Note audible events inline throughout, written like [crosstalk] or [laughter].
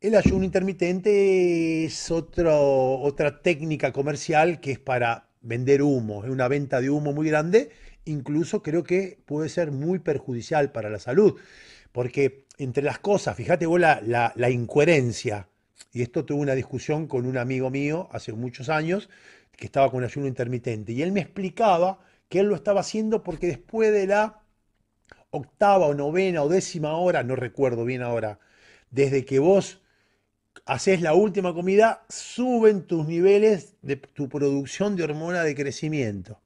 El ayuno intermitente es otra técnica comercial que es para vender humo, es una venta de humo muy grande, incluso creo que puede ser muy perjudicial para la salud, porque entre las cosas, fíjate vos la, la incoherencia, y esto tuve una discusión con un amigo mío hace muchos años que estaba con ayuno intermitente, y él me explicaba que él lo estaba haciendo porque después de la octava o novena o décima hora, no recuerdo bien ahora, desde que vos haces la última comida, suben tus niveles de tu producción de hormona de crecimiento.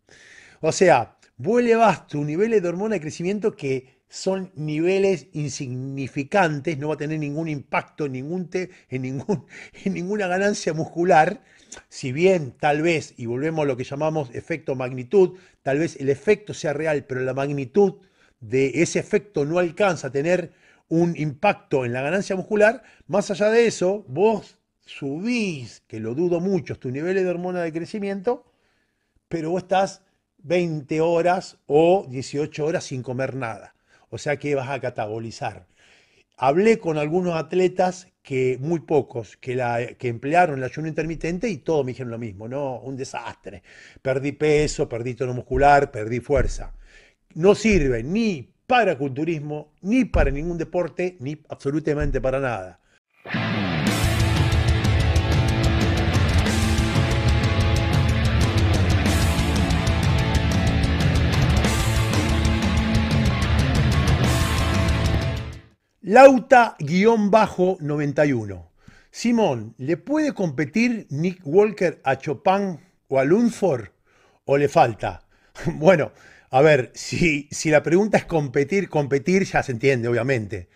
O sea, vuelves tus niveles de hormona de crecimiento que son niveles insignificantes, no va a tener ningún impacto en, [laughs] en ninguna ganancia muscular, si bien tal vez, y volvemos a lo que llamamos efecto magnitud, tal vez el efecto sea real, pero la magnitud de ese efecto no alcanza a tener un impacto en la ganancia muscular. Más allá de eso, vos subís, que lo dudo mucho, tus niveles de hormona de crecimiento, pero vos estás 20 horas o 18 horas sin comer nada. O sea que vas a catabolizar. Hablé con algunos atletas que muy pocos que, la, emplearon el ayuno intermitente y todos me dijeron lo mismo, no, un desastre. Perdí peso, perdí tono muscular, perdí fuerza. No sirve ni para culturismo, ni para ningún deporte, ni absolutamente para nada. Lauta-91. Simón, ¿le puede competir Nick Walker a Chopin o a Lundford? ¿O le falta? [laughs] Bueno, a ver, si, si la pregunta es competir, competir ya se entiende, obviamente.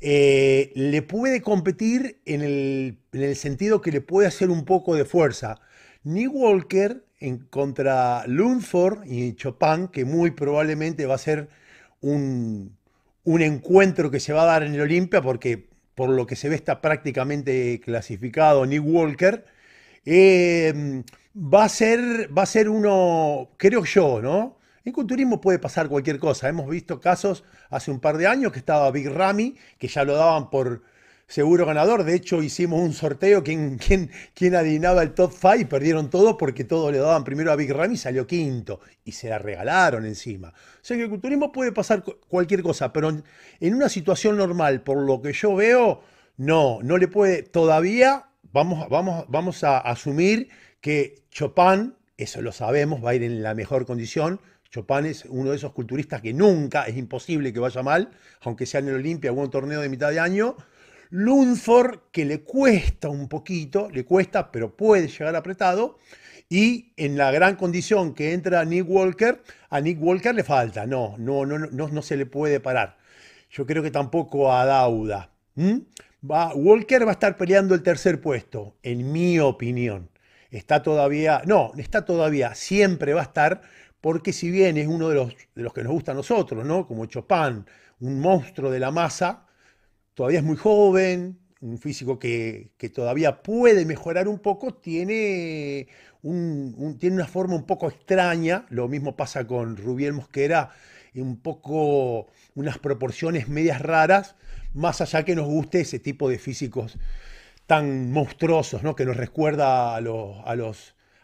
Eh, le puede competir en el, sentido que le puede hacer un poco de fuerza. Nick Walker en contra Lundford y Chopin, que muy probablemente va a ser un, encuentro que se va a dar en el Olimpia, porque por lo que se ve está prácticamente clasificado Nick Walker. Eh, va, a ser, va a ser uno, creo yo, ¿no? En culturismo puede pasar cualquier cosa. Hemos visto casos hace un par de años que estaba Big Ramy, que ya lo daban por seguro ganador. De hecho, hicimos un sorteo. Quien, quien, adivinaba el top 5 perdieron todo porque todos le daban primero a Big Ramy y salió quinto. Y se la regalaron encima. O sea que el culturismo puede pasar cualquier cosa, pero en, una situación normal, por lo que yo veo, no, no le puede. Todavía vamos, vamos, vamos a asumir que Chopin, eso lo sabemos, va a ir en la mejor condición Chopin es uno de esos culturistas que nunca, es imposible que vaya mal, aunque sea en el Olimpia o un torneo de mitad de año. Lunford que le cuesta un poquito, le cuesta, pero puede llegar apretado. Y en la gran condición que entra Nick Walker, a Nick Walker le falta, no, no, no, no, no se le puede parar. Yo creo que tampoco a Dauda. Walker va a estar peleando el tercer puesto, en mi opinión. Está todavía, no, está todavía, siempre va a estar porque si bien es uno de los, de los que nos gusta a nosotros, ¿no? Como Chopin, un monstruo de la masa, todavía es muy joven, un físico que, todavía puede mejorar un poco, tiene, un, tiene una forma un poco extraña, lo mismo pasa con Rubiel Mosquera, un poco unas proporciones medias raras, más allá que nos guste ese tipo de físicos tan monstruosos, ¿no? que nos recuerda a los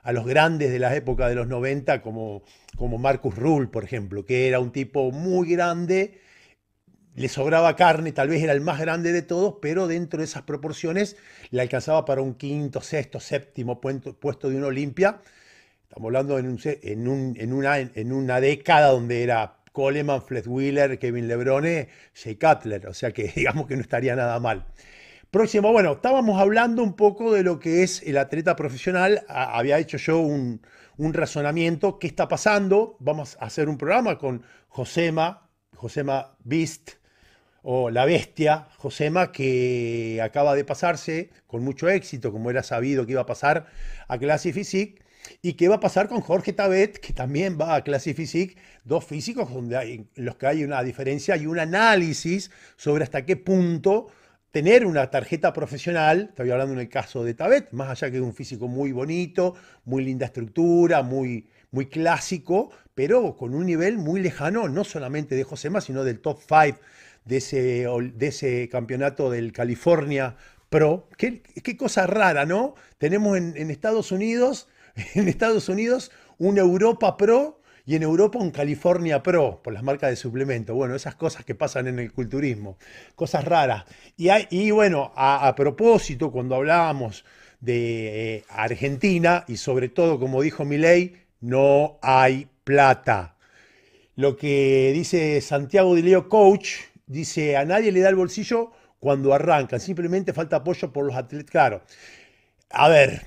a los grandes de la época de los 90 como, como Marcus Rule, por ejemplo, que era un tipo muy grande, le sobraba carne, tal vez era el más grande de todos, pero dentro de esas proporciones le alcanzaba para un quinto, sexto, séptimo puesto de una Olimpia. Estamos hablando en, en, una, en una década donde era Coleman, Fred Wheeler, Kevin Lebrone, Jay Cutler, o sea que [laughs] digamos que no estaría nada mal. Próximo, bueno, estábamos hablando un poco de lo que es el atleta profesional. había hecho yo un, razonamiento, qué está pasando. Vamos a hacer un programa con Josema, Josema Beast, o la bestia, Josema, que acaba de pasarse con mucho éxito, como era sabido que iba a pasar a Clase Physique. ¿Y qué va a pasar con Jorge Tabet, que también va a clase Physique? Dos físicos donde en los que hay una diferencia y un análisis sobre hasta qué punto tener una tarjeta profesional, estoy hablando en el caso de Tabet, más allá que es un físico muy bonito, muy linda estructura, muy, muy clásico, pero con un nivel muy lejano, no solamente de José Josema, sino del top 5 de ese, de ese campeonato del California Pro. Qué, cosa rara, ¿no? Tenemos en, Estados Unidos, en Estados Unidos, [laughs] una Europa Pro y en Europa en California Pro por las marcas de suplemento. Bueno, esas cosas que pasan en el culturismo, cosas raras. Y, hay, bueno, a, propósito, cuando hablábamos de eh, Argentina y sobre todo, como dijo Milei, no hay plata. Lo que dice Santiago de Leo Coach, dice, a nadie le da el bolsillo cuando arrancan, simplemente falta apoyo por los atletas. Claro, a ver,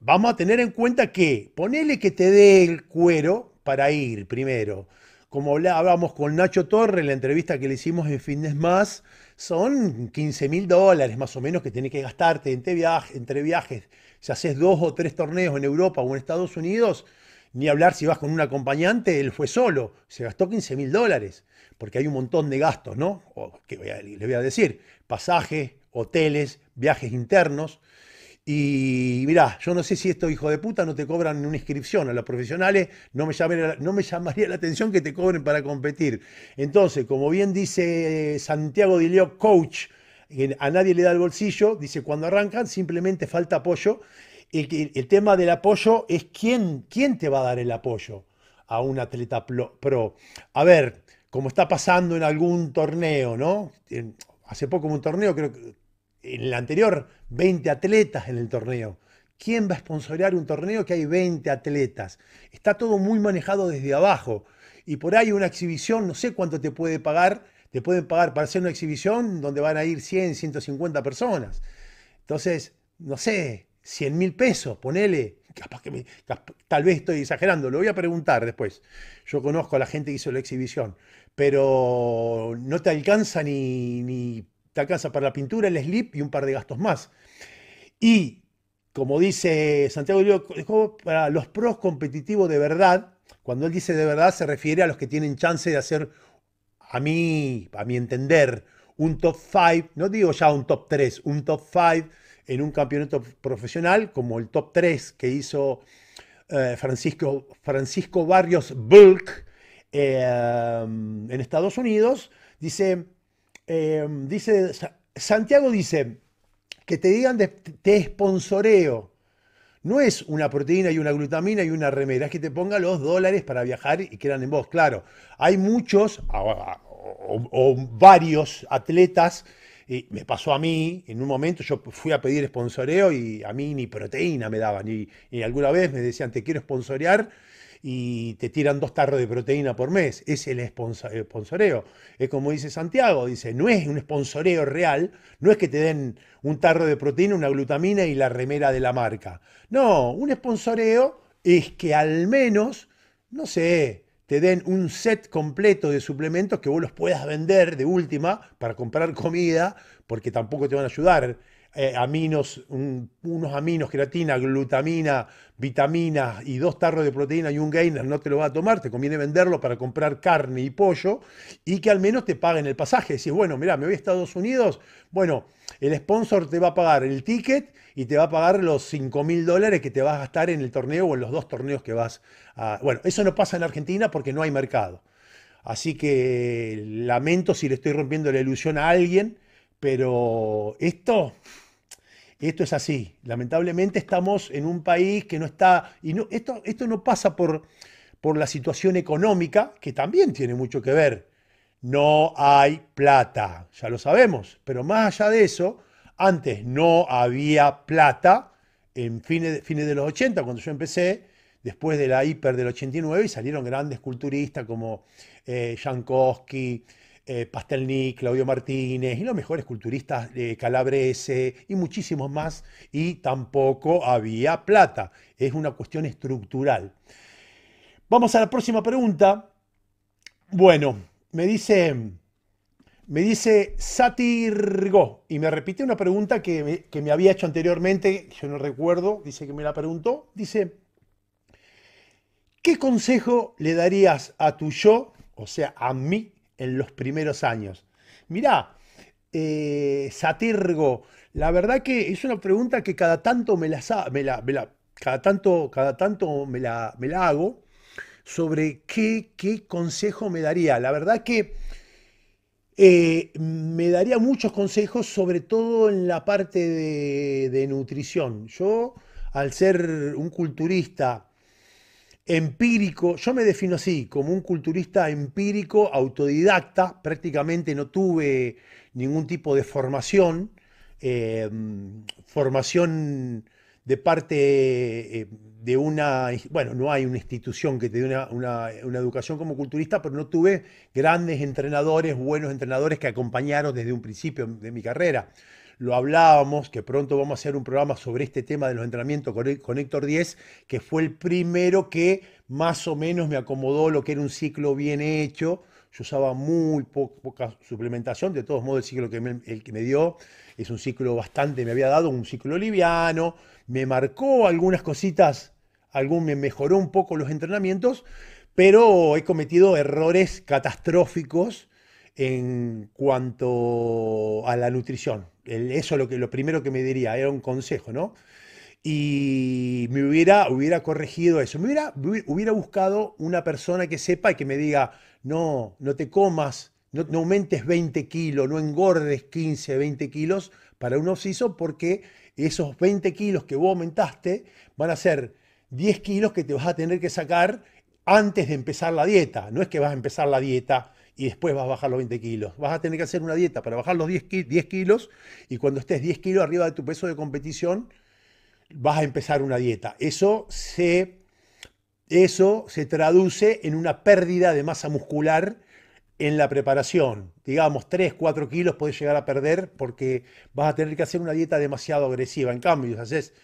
vamos a tener en cuenta que ponele que te dé el cuero, para ir primero. Como hablábamos con Nacho Torre, la entrevista que le hicimos en Fitness Más, son 15 mil dólares más o menos que tenés que gastarte entre, viaje, viajes. Si haces dos o tres torneos en Europa o en Estados Unidos, ni hablar si vas con un acompañante, él fue solo, se gastó 15 mil dólares, porque hay un montón de gastos, ¿no? O, que le voy a decir, pasajes, hoteles, viajes internos, y mirá, yo no sé si estos hijo de puta, no te cobran una inscripción a los profesionales, no me, llamaría, no me llamaría la atención que te cobren para competir. Entonces, como bien dice Santiago Dileo, coach, a nadie le da el bolsillo, dice, cuando arrancan simplemente falta apoyo. El, tema del apoyo es quién, quién te va a dar el apoyo a un atleta pro. A ver, como está pasando en algún torneo, ¿no? hace poco un torneo, creo que en el anterior 20 atletas en el torneo. ¿Quién va a sponsorear un torneo que hay 20 atletas? Está todo muy manejado desde abajo. Y por ahí una exhibición, no sé cuánto te puede pagar, te pueden pagar para hacer una exhibición donde van a ir 100, 150 personas. Entonces, no sé, 100 mil pesos, ponele. Capaz que me, tal vez estoy exagerando, lo voy a preguntar después. Yo conozco a la gente que hizo la exhibición, pero no te alcanza ni, ni te alcanza para la pintura, el slip y un par de gastos más. Y, como dice Santiago para los pros competitivos de verdad, cuando él dice de verdad se refiere a los que tienen chance de hacer, a mí, a mi entender, un top 5, no digo ya un top 3, un top 5 en un campeonato profesional como el top 3 que hizo eh, Francisco, Francisco Barrios Bulk eh, en Estados Unidos, dice Em, dice, Santiago dice, que te digan de, te esponsoreo. No es una proteína y una glutamina y una remera, es que te ponga los dólares para viajar y quedan en vos. Claro, hay muchos o, varios atletas y me pasó a mí, en un momento yo fui a pedir esponsoreo y a mí ni proteína me daban. Y, y alguna vez me decían, te quiero sponsorear y te tiran dos tarros de proteína por mes. Es el sponsoreo. Es como dice Santiago, dice, no es un esponsoreo real, no es que te den un tarro de proteína, una glutamina y la remera de la marca. No, un esponsoreo es que al menos, no sé, te den un set completo de suplementos que vos los puedas vender de última para comprar comida, porque tampoco te van a ayudar eh, aminos, unos aminos, creatina, glutamina, vitaminas y dos tarros de proteína y un gainer, no te lo va a tomar, te conviene venderlo para comprar carne y pollo y que al menos te paguen el pasaje. Decís, bueno, mira, me voy a Estados Unidos, bueno, el sponsor te va a pagar el ticket y te va a pagar los 5 mil dólares que te vas a gastar en el torneo o en los dos torneos que vas a... Bueno, eso no pasa en Argentina porque no hay mercado. Así que lamento si le estoy rompiendo la ilusión a alguien, pero esto esto es así. Lamentablemente estamos en un país que no está, y no, esto, esto no pasa por, por la situación económica, que también tiene mucho que ver. No hay plata, ya lo sabemos, pero más allá de eso, antes no había plata, en fines, fines de los 80, cuando yo empecé, después de la hiper del 89, y salieron grandes culturistas como Jankowski, eh, eh, Pastel Nick, Claudio Martínez y los mejores culturistas de calabrese y muchísimos más, y tampoco había plata. Es una cuestión estructural. Vamos a la próxima pregunta. Bueno, me dice, me dice Satirgo y me repite una pregunta que me, que me había hecho anteriormente, yo no recuerdo, dice que me la preguntó, dice, ¿qué consejo le darías a tu yo, o sea, a mí, en los primeros años. Mirá, eh, Satirgo, la verdad que es una pregunta que cada tanto me la, me la, cada tanto, cada tanto me, la, me la hago sobre qué, consejo me daría. La verdad que eh, me daría muchos consejos, sobre todo en la parte de nutrición. Yo, al ser un culturista, empírico, yo me defino así, como un culturista empírico, autodidacta, prácticamente no tuve ningún tipo de formación, em, formación de parte eh, de una, bueno, no hay una institución que te dé una, educación como culturista, pero no tuve grandes entrenadores, buenos entrenadores que acompañaron desde un principio de mi carrera lo hablábamos, que pronto vamos a hacer un programa sobre este tema de los entrenamientos con, e-, con Héctor 10, que fue el primero que más o menos me acomodó lo que era un ciclo bien hecho. Yo usaba muy poca suplementación, de todos modos el ciclo que me, el que me dio es un ciclo bastante, me había dado un ciclo liviano, me marcó algunas cositas, algún, me mejoró un poco los entrenamientos, pero he cometido errores catastróficos en cuanto a la nutrición. Eso es lo, que, lo primero que me diría, era un consejo, ¿no? Y me hubiera, hubiera corregido eso, me hubiera, hubiera buscado una persona que sepa y que me diga, no, no te comas, no, aumentes 20 kilos, no engordes 15, 20 kilos para un ociso porque esos 20 kilos que vos aumentaste van a ser 10 kilos que te vas a tener que sacar antes de empezar la dieta. No es que vas a empezar la dieta y después vas a bajar los 20 kilos. Vas a tener que hacer una dieta para bajar los 10, kilos y cuando estés 10 kilos arriba de tu peso de competición, vas a empezar una dieta. Eso se, eso se traduce en una pérdida de masa muscular en la preparación. Digamos, 3, 4 kilos puedes llegar a perder porque vas a tener que hacer una dieta demasiado agresiva. En cambio, si haces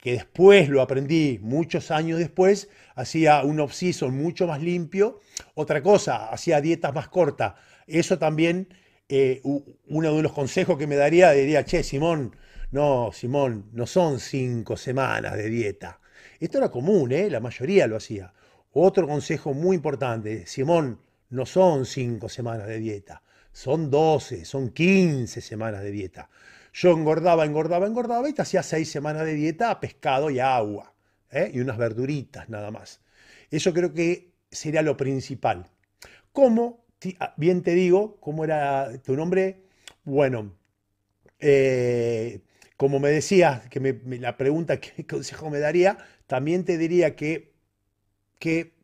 que después lo aprendí muchos años después, hacía un off mucho más limpio. Otra cosa, hacía dietas más cortas. Eso también, eh, uno de los consejos que me daría, diría, che, Simón, no, Simón, no son cinco semanas de dieta. Esto era común, ¿eh? la mayoría lo hacía. Otro consejo muy importante, Simón, no son cinco semanas de dieta, son 12, son 15 semanas de dieta. Yo engordaba, engordaba, engordaba y te hacía seis semanas de dieta a pescado y a agua. ¿eh? Y unas verduritas nada más. Eso creo que sería lo principal. ¿Cómo? Ah, bien te digo, ¿cómo era tu nombre? Bueno, eh, como me decías, que la pregunta, ¿qué consejo me daría? También te diría que, que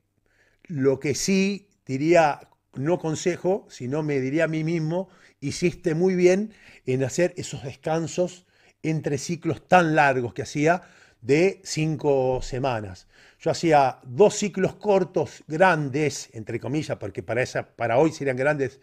lo que sí diría, no consejo, sino me diría a mí mismo, hiciste muy bien en hacer esos descansos entre ciclos tan largos que hacía de cinco semanas. Yo hacía dos ciclos cortos, grandes, entre comillas, porque para, esa, para hoy serían grandes,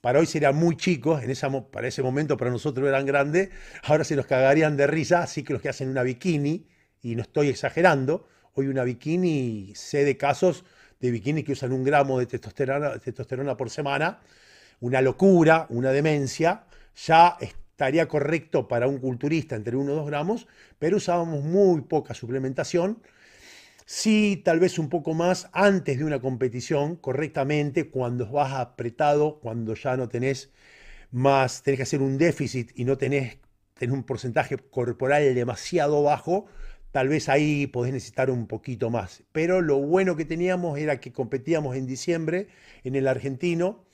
para hoy serían muy chicos, en esa, para ese momento para nosotros eran grandes, ahora se nos cagarían de risa, ciclos que hacen una bikini, y no estoy exagerando, hoy una bikini, sé de casos de bikini que usan un gramo de testosterona, testosterona por semana, una locura, una demencia, ya estaría correcto para un culturista entre 1 o 2 gramos, pero usábamos muy poca suplementación. Sí, tal vez un poco más antes de una competición, correctamente, cuando vas apretado, cuando ya no tenés más, tenés que hacer un déficit y no tenés, tenés un porcentaje corporal demasiado bajo, tal vez ahí podés necesitar un poquito más. Pero lo bueno que teníamos era que competíamos en diciembre en el argentino,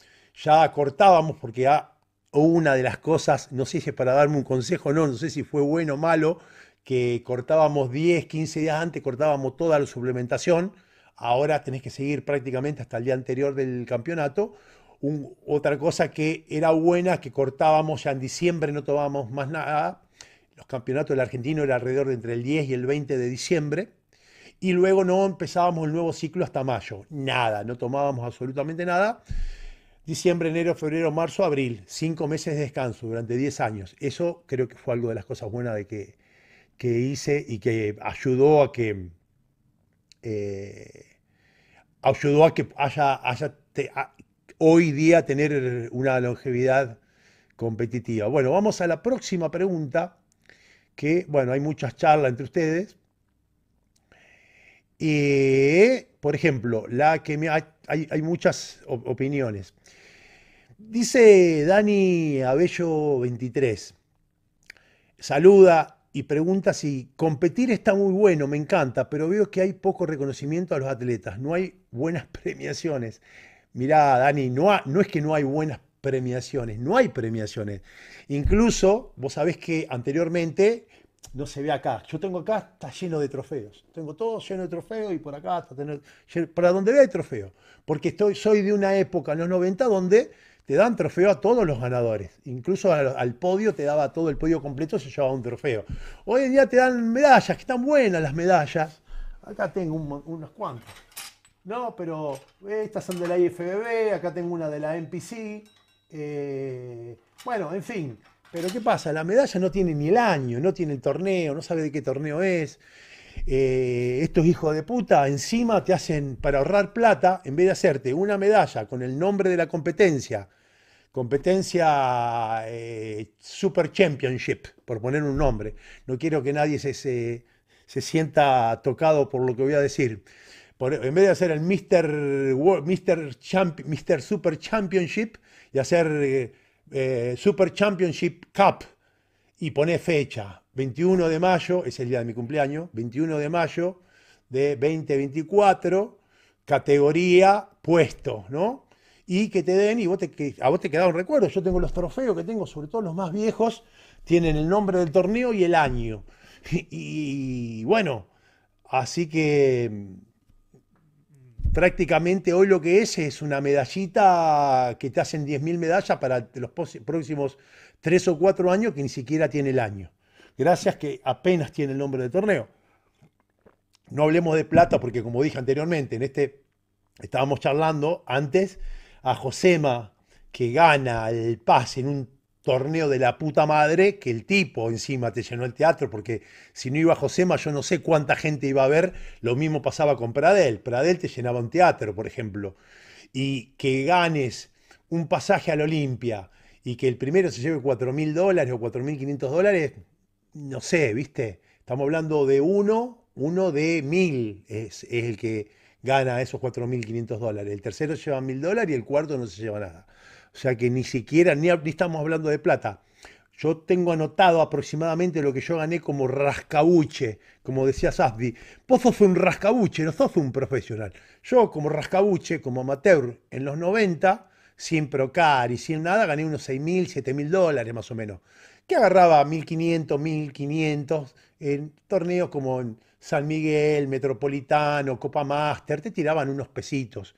ya cortábamos porque ah, una de las cosas, no sé si es para darme un consejo o no, no sé si fue bueno o malo, que cortábamos 10, 15 días antes, cortábamos toda la suplementación, ahora tenés que seguir prácticamente hasta el día anterior del campeonato. otra cosa que era buena, que cortábamos ya en diciembre, no tomábamos más nada. Los campeonatos del argentino era alrededor de entre el 10 y el 20 de diciembre. Y luego no empezábamos el nuevo ciclo hasta mayo. Nada, no tomábamos absolutamente nada. Diciembre, enero, febrero, marzo, abril, cinco meses de descanso durante 10 años. Eso creo que fue algo de las cosas buenas de que, hice y que ayudó a que eh, ayudó a que haya, haya hoy día tener una longevidad competitiva. Bueno, vamos a la próxima pregunta, que bueno, hay muchas charlas entre ustedes. Y, por ejemplo, la que hay, hay, muchas opiniones. Dice Dani Abello 23, saluda y pregunta si competir está muy bueno, me encanta, pero veo que hay poco reconocimiento a los atletas, no hay buenas [laughs] premiaciones. Mirá, Dani, no, es que no hay buenas premiaciones, no hay premiaciones. Incluso, vos sabés que anteriormente no se ve acá. Yo tengo acá, está lleno de trofeos. Tengo todo lleno de trofeos y por acá está tener para donde vea hay trofeos. Porque estoy, soy de una época, en los 90, donde te dan trofeo a todos los ganadores. Incluso al, podio te daba todo el podio completo, se llevaba un trofeo. Hoy en día te dan medallas, que están buenas las medallas. Acá tengo unos cuantos. No, pero estas son de la IFBB, acá tengo una de la MPC. Eh, bueno, en fin. Pero ¿qué pasa? La medalla no tiene ni el año, no tiene el torneo, no sabe de qué torneo es. Eh, estos hijos de puta encima te hacen, para ahorrar plata, en vez de hacerte una medalla con el nombre de la competencia, competencia eh, Super Championship, por poner un nombre. No quiero que nadie se, se, sienta tocado por lo que voy a decir. en vez de hacer el Mr. Super Championship y hacer eh, eh, Super Championship Cup y poner fecha, 21 de mayo, es el día de mi cumpleaños, 21 de mayo de 2024, categoría puesto, ¿no? y que te den, y vos a vos te queda un recuerdo. Yo tengo los trofeos que tengo, sobre todo los más viejos, tienen el nombre del torneo y el año. [laughs] Y, y bueno, así que mm, prácticamente hoy lo que es es una medallita que te hacen 10.000 medallas para los próximos 3 o 4 años que ni siquiera tiene el año. Gracias que apenas tiene el nombre del torneo. No hablemos de plata porque como dije anteriormente, en este estábamos charlando antes a Josema que gana el pase en un torneo de la puta madre, que el tipo encima te llenó el teatro, porque si no iba Josema, yo no sé cuánta gente iba a ver, lo mismo pasaba con Pradel, Pradel te llenaba un teatro, por ejemplo, y que ganes un pasaje al Olimpia y que el primero se lleve 4.000 mil dólares o 4.500 mil dólares, no sé, viste, estamos hablando de uno, uno de mil es el que gana esos 4.500 dólares. El tercero lleva 1.000 dólares y el cuarto no se lleva nada. O sea que ni siquiera, ni, estamos hablando de plata. Yo tengo anotado aproximadamente lo que yo gané como rascabuche, como decía Sasbi. Pozo sos un rascabuche, no sos un profesional. Yo como rascabuche, como amateur, en los 90, sin procar y sin nada, gané unos 6.000, 7.000 dólares más o menos. Que agarraba 1.500, 1.500 en torneos como en San Miguel, Metropolitano, Copa Master, te tiraban unos pesitos,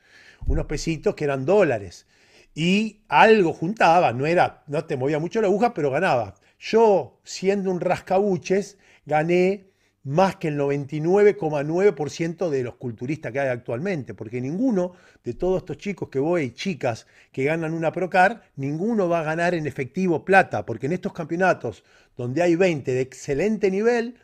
unos pesitos que eran dólares. Y algo juntaba, no, era, no te movía mucho la aguja, pero ganaba. Yo, siendo un rascabuches, gané más que el 99,9% de los culturistas que hay actualmente, porque ninguno de todos estos chicos que voy, chicas que ganan una Procar, ninguno va a ganar en efectivo plata, porque en estos campeonatos donde hay 20 de excelente nivel,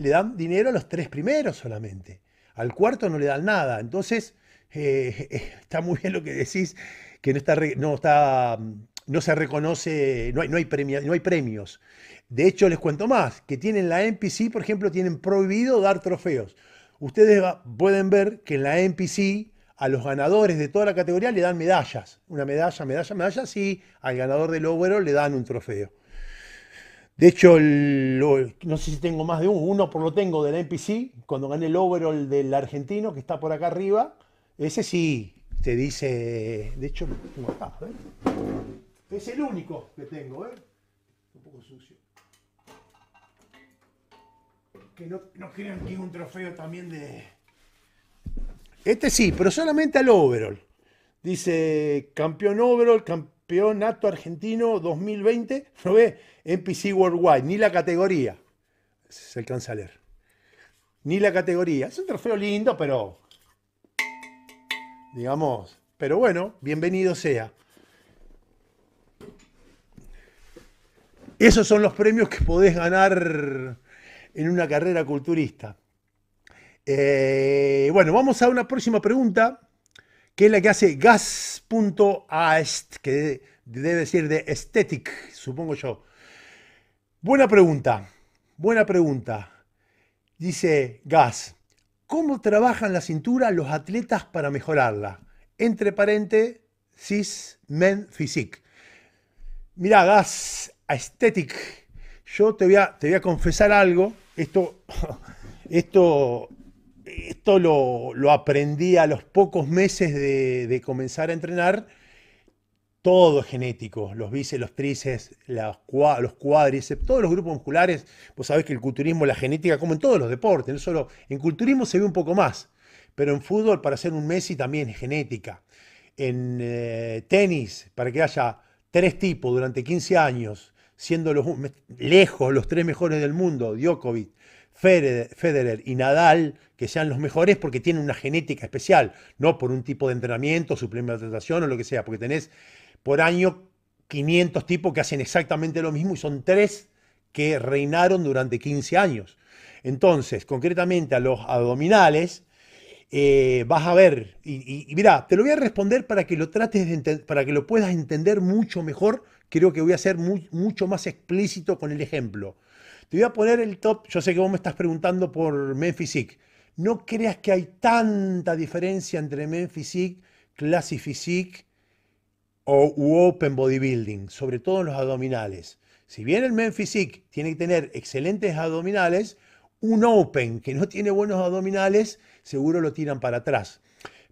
le dan dinero a los tres primeros solamente. Al cuarto no le dan nada. Entonces, eh, [laughs] está muy bien lo que decís, que no está, no está no se reconoce, no hay, premios. De hecho, les cuento más, que tienen la NPC, por ejemplo, tienen prohibido dar trofeos. Ustedes pueden ver que en la NPC a los ganadores de toda la categoría le dan medallas. Una medalla, medalla, medalla, sí, al ganador del overall le dan un trofeo. De hecho, no sé si tengo más de uno, uno por lo tengo del NPC, cuando gané el overall del argentino que está por acá arriba, ese sí te dice, de hecho, es el único que tengo, ¿eh? un poco sucio. Que no, no crean que es un trofeo también de... Este sí, pero solamente al overall. Dice campeón overall, campeón nato Argentino 2020, no ve NPC Worldwide, ni la categoría. Se alcanza a Ni la categoría. Es un trofeo lindo, pero. Digamos. Pero bueno, bienvenido sea. Esos son los premios que podés ganar en una carrera culturista. Eh, bueno, vamos a una próxima pregunta que es la que hace gas.ast e que debe decir de aesthetic, supongo yo. Buena pregunta, buena pregunta. Dice Gas, ¿cómo trabajan la cintura los atletas para mejorarla? Entre paréntesis, men physique. Mirá, Gas, aesthetic. Yo te voy a, te voy a confesar algo. Esto, [laughs] esto esto lo, aprendí a los pocos meses de, comenzar a entrenar. Todo es genético, los bíceps, los tríceps, los cuádriceps, todos los grupos musculares. Vos sabés que el culturismo, la genética, como en todos los deportes, no solo en culturismo se ve un poco más, pero en fútbol para ser un Messi también es genética. En eh, tenis, para que haya tres tipos durante 15 años, siendo los, lejos los tres mejores del mundo, Djokovic, Federer y Nadal que sean los mejores porque tienen una genética especial, no por un tipo de entrenamiento, suplementación o lo que sea, porque tenés por año 500 tipos que hacen exactamente lo mismo y son tres que reinaron durante 15 años. Entonces, concretamente a los abdominales, eh, vas a ver, y, mira mirá, te lo voy a responder para que lo trates para que lo puedas entender mucho mejor. Creo que voy a ser mucho más explícito con el ejemplo. Te voy a poner el top, yo sé que vos me estás preguntando por Memphisic no creas que hay tanta diferencia entre Men Physique, Classic Physique o u Open Bodybuilding, sobre todo en los abdominales. Si bien el Men Physique tiene que tener excelentes abdominales, un Open que no tiene buenos abdominales seguro lo tiran para atrás.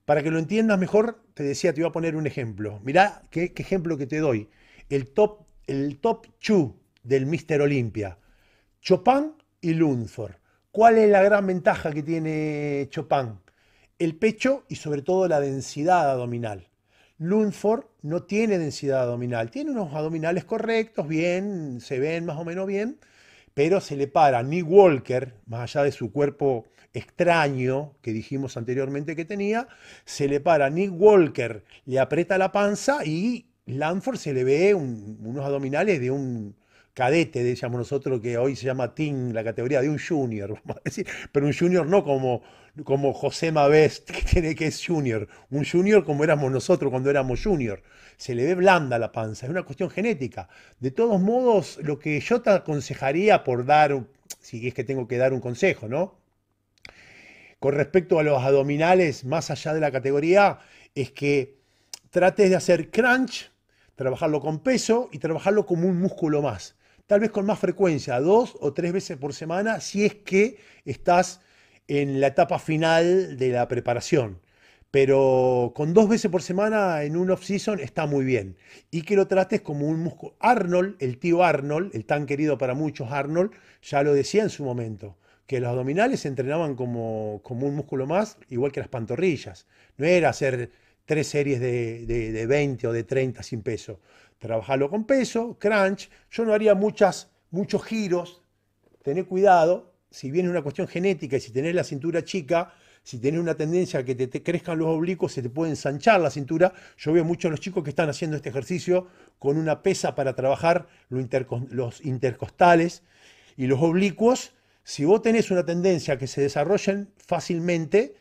Para que lo entiendas mejor, te decía, te voy a poner un ejemplo. Mirá qué, ejemplo que te doy. El top, el top 2 del Mr. Olympia, Chopin y Lunford. ¿Cuál es la gran ventaja que tiene Chopin? El pecho y sobre todo la densidad abdominal. Lundford no tiene densidad abdominal, tiene unos abdominales correctos, bien, se ven más o menos bien, pero se le para Nick Walker, más allá de su cuerpo extraño que dijimos anteriormente que tenía, se le para Nick Walker, le aprieta la panza y Lundford se le ve unos abdominales de un cadete, decíamos nosotros, que hoy se llama team, la categoría de un junior, [laughs] pero un junior no como, como José Mavest, que, tiene, que es junior, un junior como éramos nosotros cuando éramos junior, se le ve blanda la panza, es una cuestión genética. De todos modos, lo que yo te aconsejaría por dar, si es que tengo que dar un consejo, ¿no? Con respecto a los abdominales, más allá de la categoría, es que trates de hacer crunch, trabajarlo con peso y trabajarlo como un músculo más tal vez con más frecuencia, dos o tres veces por semana, si es que estás en la etapa final de la preparación. Pero con dos veces por semana en un off-season está muy bien. Y que lo trates como un músculo. Arnold, el tío Arnold, el tan querido para muchos Arnold, ya lo decía en su momento, que los abdominales se entrenaban como, como un músculo más, igual que las pantorrillas. No era hacer tres series de, de 20 o de 30 sin peso Trabajalo con peso, crunch. Yo no haría muchas, muchos giros. Tener cuidado. Si viene una cuestión genética y si tenés la cintura chica, si tenés una tendencia a que te, crezcan los oblicuos, se te puede ensanchar la cintura. Yo veo muchos los chicos que están haciendo este ejercicio con una pesa para trabajar los intercostales y los oblicuos. Si vos tenés una tendencia a que se desarrollen fácilmente,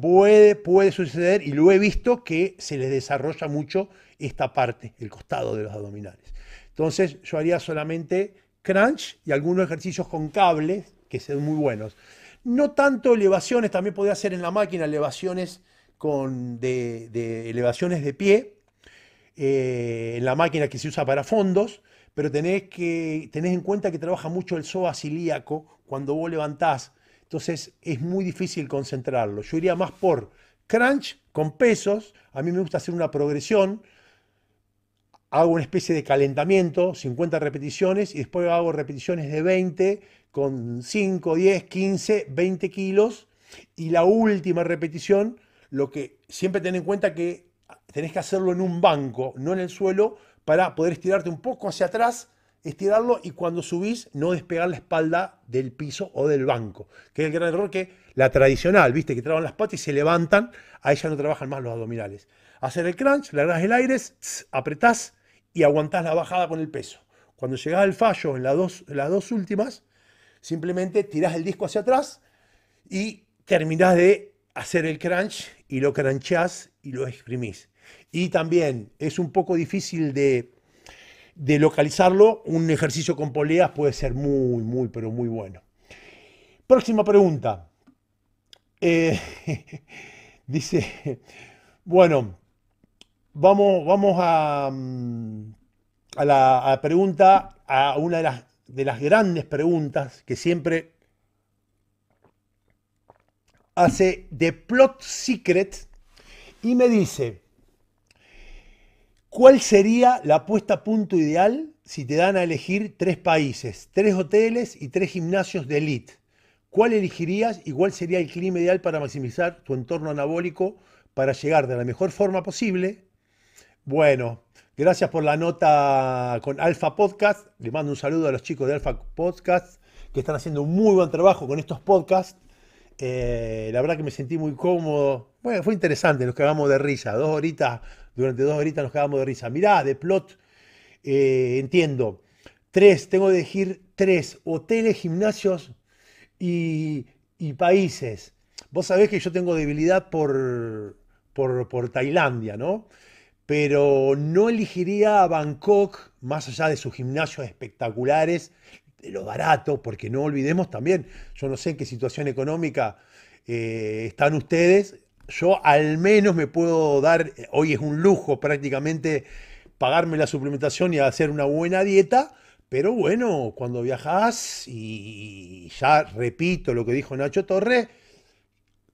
puede, puede suceder, y lo he visto, que se les desarrolla mucho esta parte, el costado de los abdominales. Entonces yo haría solamente crunch y algunos ejercicios con cables que son muy buenos. No tanto elevaciones, también podría hacer en la máquina elevaciones con de, elevaciones de pie, eh, en la máquina que se usa para fondos, pero tenés, que, tenés en cuenta que trabaja mucho el psoas ilíaco cuando vos levantás entonces es muy difícil concentrarlo. Yo iría más por crunch con pesos. A mí me gusta hacer una progresión. Hago una especie de calentamiento, 50 repeticiones, y después hago repeticiones de 20 con 5, 10, 15, 20 kilos. Y la última repetición, lo que siempre ten en cuenta que tenés que hacerlo en un banco, no en el suelo, para poder estirarte un poco hacia atrás estirarlo y cuando subís no despegar la espalda del piso o del banco, que es el gran error que la tradicional, viste, que traban las patas y se levantan, ahí ya no trabajan más los abdominales. Hacer el crunch, largas el aire, apretás y aguantás la bajada con el peso. Cuando llegás al fallo en, las dos, las dos últimas, simplemente tirás el disco hacia atrás y terminás de hacer el crunch y lo crunchás y lo exprimís. Y también es un poco difícil de de localizarlo, un ejercicio con poleas puede ser muy, muy, pero muy bueno. Próxima pregunta. Eh, [laughs] dice, bueno, vamos, vamos a, mm, a, la, pregunta, a una de las, de las grandes preguntas que siempre hace de Plot Secret y me dice, ¿Cuál sería la puesta a punto ideal si te dan a elegir tres países, tres hoteles y tres gimnasios de elite? ¿Cuál elegirías y cuál sería el clima ideal para maximizar tu entorno anabólico para llegar de la mejor forma posible? Bueno, gracias por la nota con Alfa Podcast. Le mando un saludo a los chicos de Alfa Podcast que están haciendo un muy buen trabajo con estos podcasts. Eh, la verdad que me sentí muy cómodo. Bueno, fue interesante, nos cagamos de risa. Dos horitas durante dos horitas nos quedamos de risa. Mirá, de plot, eh, entiendo. Tres, tengo que elegir tres, hoteles, gimnasios y, países. Vos sabés que yo tengo debilidad por, por, por, Tailandia, ¿no? Pero no elegiría a Bangkok, más allá de sus gimnasios espectaculares, de lo barato, porque no olvidemos también, yo no sé en qué situación económica eh, están ustedes, yo al menos me puedo dar, eh, hoy es un lujo prácticamente pagarme la suplementación y hacer una buena dieta, pero bueno, cuando viajas y ya repito lo que dijo Nacho Torre,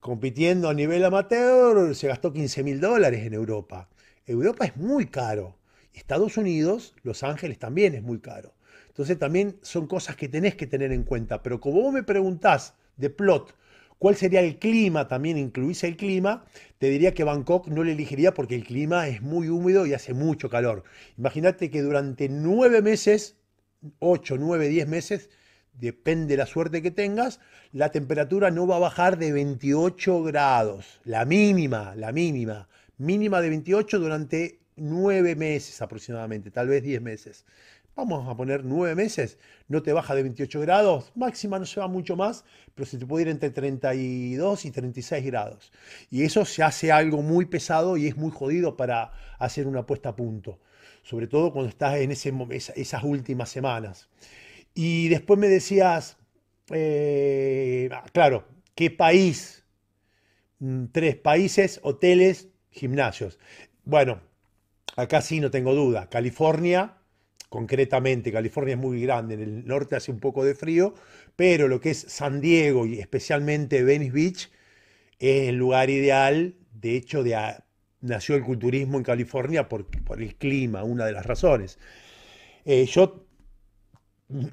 compitiendo a nivel amateur se gastó 15 mil dólares en Europa. Europa es muy caro. Estados Unidos, Los Ángeles también es muy caro. Entonces también son cosas que tenés que tener en cuenta. Pero como vos me preguntás de plot, ¿Cuál sería el clima? También incluís el clima. Te diría que Bangkok no le elegiría porque el clima es muy húmedo y hace mucho calor. Imagínate que durante nueve meses, ocho, nueve, diez meses, depende de la suerte que tengas, la temperatura no va a bajar de 28 grados. La mínima, la mínima. Mínima de 28 durante nueve meses aproximadamente, tal vez diez meses vamos a poner nueve meses, no te baja de 28 grados, máxima no se va mucho más, pero se te puede ir entre 32 y 36 grados. Y eso se hace algo muy pesado y es muy jodido para hacer una puesta a punto, sobre todo cuando estás en esas últimas semanas. Y después me decías, eh, ah, claro, ¿qué país? Mm, tres países, hoteles, gimnasios. Bueno, acá sí no tengo duda, California, concretamente California es muy grande, en el norte hace un poco de frío, pero lo que es San Diego y especialmente Venice Beach es el lugar ideal, de hecho nació el culturismo en California por, el clima, una de las razones. Eh, yo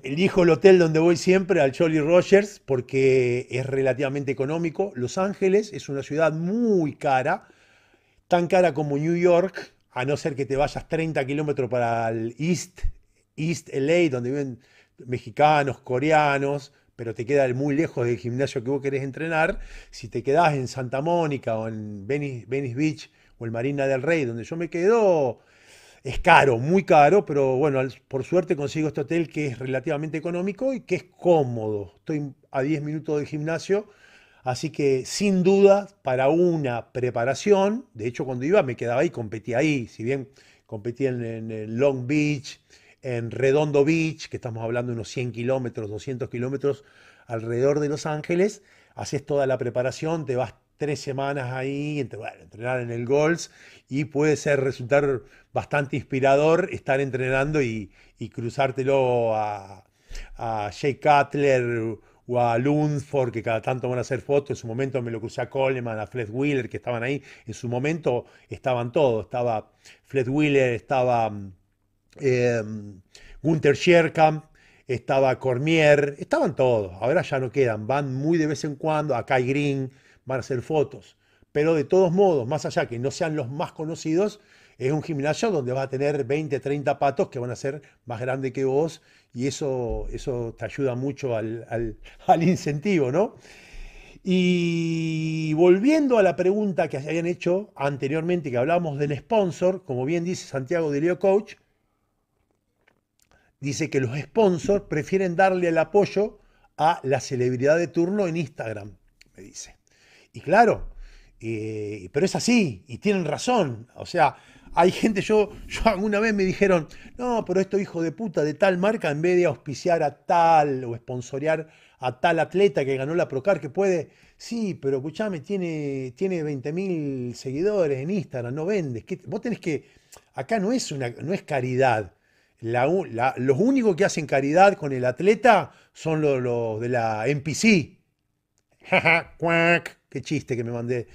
elijo el hotel donde voy siempre, al Jolly Rogers, porque es relativamente económico. Los Ángeles es una ciudad muy cara, tan cara como New York, a no ser que te vayas 30 kilómetros para el East, LA, donde viven mexicanos, coreanos, pero te queda muy lejos del gimnasio que vos querés entrenar, si te quedás en Santa Mónica o en Venice, Venice Beach o el Marina del Rey, donde yo me quedo, es caro, muy caro, pero bueno, por suerte consigo este hotel que es relativamente económico y que es cómodo. Estoy a 10 minutos del gimnasio, Así que sin duda para una preparación, de hecho cuando iba me quedaba ahí, competía ahí, si bien competía en, Long Beach, en Redondo Beach, que estamos hablando de unos 100 kilómetros, 200 kilómetros alrededor de Los Ángeles, haces toda la preparación, te vas tres semanas ahí, entrenar en el golf y puede ser resultar bastante inspirador estar entrenando y, cruzártelo a, Jake Cutler o a Lundford, que cada tanto van a hacer fotos. En su momento me lo crucé a Coleman, a Fred Wheeler, que estaban ahí. En su momento estaban todos. Estaba Fred Wheeler, estaba eh, Gunther estaba Cormier, estaban todos. Ahora ya no quedan. Van muy de vez en cuando a Kai Green, van a hacer fotos. Pero de todos modos, más allá que no sean los más conocidos, es un gimnasio donde vas a tener 20, 30 patos que van a ser más grandes que vos y eso, eso te ayuda mucho [laughs] al, incentivo, ¿no? Y volviendo a la pregunta que habían hecho anteriormente, que hablábamos del sponsor, como bien dice Santiago de Leo Coach, dice que los sponsors prefieren darle el apoyo a la celebridad de turno en Instagram, me dice. Y claro, eh, pero es así, y tienen razón. O sea, hay gente, yo, yo alguna vez me dijeron, no, pero esto hijo de puta de tal marca, en vez de auspiciar a tal o sponsorear a tal atleta que ganó la Procar, que puede, sí, pero escuchame, tiene, tiene 20.000 seguidores en Instagram, no vendes. Vos tenés que, acá no es, una, no es caridad. los únicos que hacen caridad con el atleta son los, de la NPC. [laughs] qué chiste que me mandé.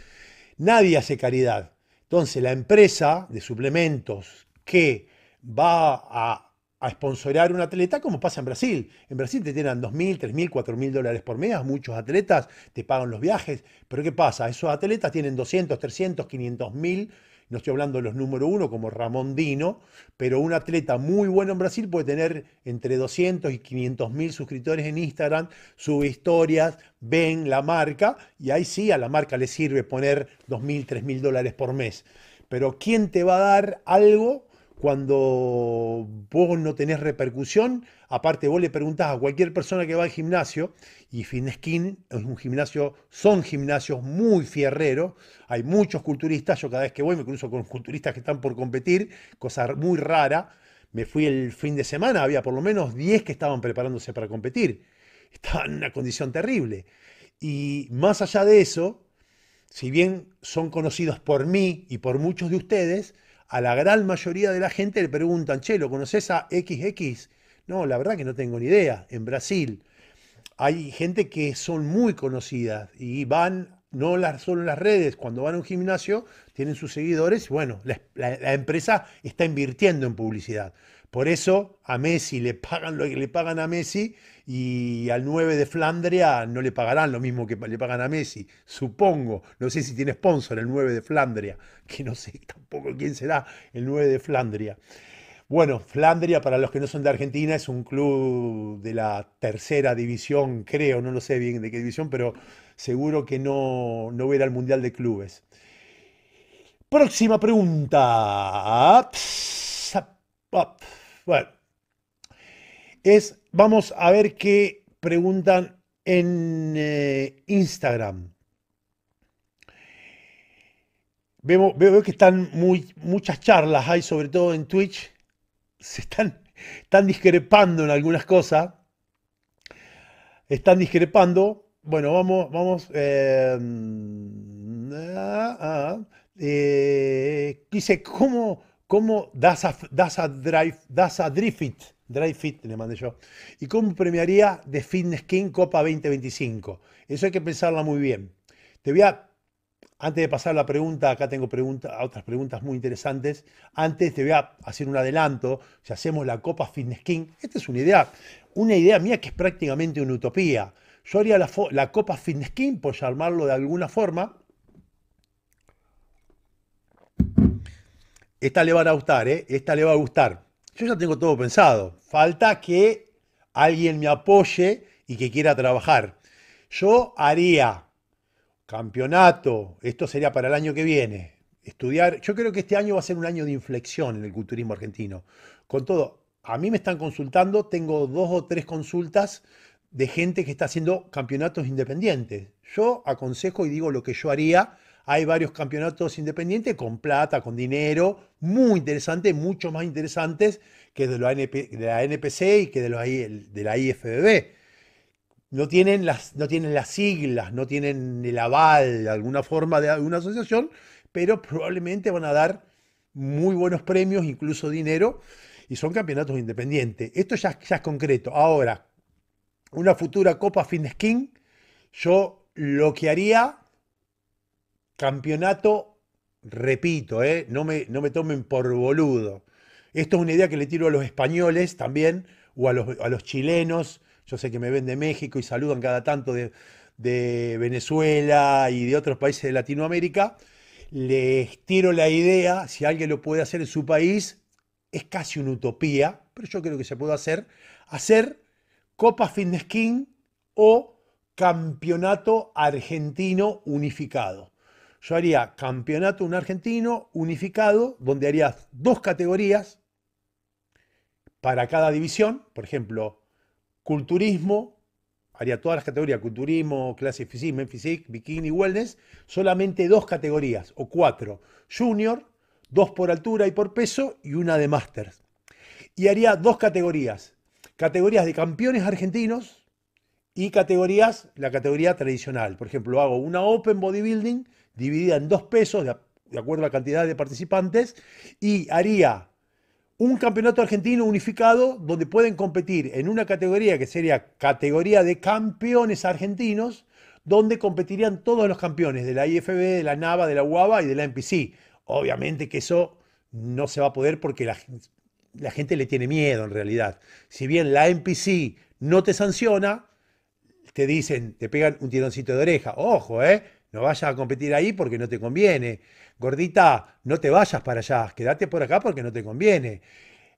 Nadie hace caridad. Entonces, la empresa de suplementos que va a, a un atleta, como pasa en Brasil. En Brasil te tienen 2.000, 3.000, 4.000 dólares por mes, muchos atletas te pagan los viajes, pero ¿qué pasa? Esos atletas tienen 200, 300, 500.000 no estoy hablando de los número uno como Ramón Dino, pero un atleta muy bueno en Brasil puede tener entre 200 y 500 mil suscriptores en Instagram, sube historias, ven la marca y ahí sí a la marca le sirve poner 2.000, mil, mil dólares por mes. Pero ¿quién te va a dar algo cuando vos no tenés repercusión, aparte vos le preguntás a cualquier persona que va al gimnasio, y Fineskin es un gimnasio, son gimnasios muy fierreros, hay muchos culturistas, yo cada vez que voy me cruzo con culturistas que están por competir, cosa muy rara, me fui el fin de semana, había por lo menos 10 que estaban preparándose para competir, estaban en una condición terrible. Y más allá de eso, si bien son conocidos por mí y por muchos de ustedes, a la gran mayoría de la gente le preguntan, che, ¿lo conoces a XX? No, la verdad que no tengo ni idea. En Brasil hay gente que son muy conocidas y van, no las, solo en las redes, cuando van a un gimnasio tienen sus seguidores y bueno, la empresa está invirtiendo en publicidad. Por eso a Messi le pagan lo que le pagan a Messi y al 9 de Flandria no le pagarán lo mismo que le pagan a Messi, supongo. No sé si tiene sponsor el 9 de Flandria, [laughs] que no sé tampoco quién será el 9 de Flandria. Bueno, Flandria, para los que no son de Argentina, es un club de la tercera división, creo, no lo sé bien de qué división, pero seguro que no, no verá el Mundial de Clubes. Próxima pregunta. Bueno, es, vamos a ver qué preguntan en eh, Instagram. Veo, que están muy, muchas charlas, hay sobre todo en Twitch, se están, están discrepando en algunas cosas. Están discrepando. Bueno, vamos, vamos. Eh, ah, ah, eh, dice, ¿cómo, cómo das a, das drive, le mandé yo, y cómo premiaría de Fitness King Copa 2025. Eso hay que pensarla muy bien. Te voy a, antes de pasar la pregunta, acá tengo otras preguntas muy interesantes, antes te voy a hacer un adelanto, si hacemos la Copa Fitness King, esta es una idea, una idea mía que es prácticamente una utopía. Yo haría la, Copa Fitness King, por llamarlo de alguna forma, Esta le van a gustar, ¿eh? Esta le va a gustar. Yo ya tengo todo pensado. Falta que alguien me apoye y que quiera trabajar. Yo haría campeonato, esto sería para el año que viene. Estudiar, yo creo que este año va a ser un año de inflexión en el culturismo argentino. Con todo, a mí me están consultando, tengo dos o tres consultas de gente que está haciendo campeonatos independientes. Yo aconsejo y digo lo que yo haría hay varios campeonatos independientes con plata, con dinero, muy interesantes, mucho más interesantes que de, la NPC y que de, los, de la IFBB. No tienen, las, no tienen las siglas, no tienen el aval de alguna forma de una asociación, pero probablemente van a dar muy buenos premios, incluso dinero, y son campeonatos independientes. Esto ya, ya es concreto. Ahora, una futura Copa Fin Skin, yo lo que haría campeonato, repito, eh, no, me, no me tomen por boludo. Esto es una idea que le tiro a los españoles también, o a los, chilenos. Yo sé que me ven de México y saludan cada tanto de, de Venezuela y de otros países de Latinoamérica. Les tiro la idea, si alguien lo puede hacer en su país, es casi una utopía, pero yo creo que se puede hacer, hacer Copa Fitness King o Campeonato Argentino Unificado yo haría campeonato un argentino unificado, donde harías dos categorías para cada división, por ejemplo, culturismo, haría todas las categorías, culturismo, clase físico, bikini, wellness, solamente dos categorías o cuatro, junior, dos por altura y por peso y una de masters. Y haría dos categorías, categorías de campeones argentinos y categorías, la categoría tradicional. Por ejemplo, hago una Open Bodybuilding dividida en dos pesos, de, acuerdo a la cantidad de participantes, y haría un campeonato argentino unificado donde pueden competir en una categoría que sería categoría de campeones argentinos, donde competirían todos los campeones de la IFB, de la NAVA, de la UABA y de la MPC. Obviamente que eso no se va a poder porque la, la gente le tiene miedo en realidad. Si bien la MPC no te sanciona, te dicen, te pegan un tironcito de oreja. Ojo, ¿eh? No vayas a competir ahí porque no te conviene. Gordita, no te vayas para allá, quédate por acá porque no te conviene.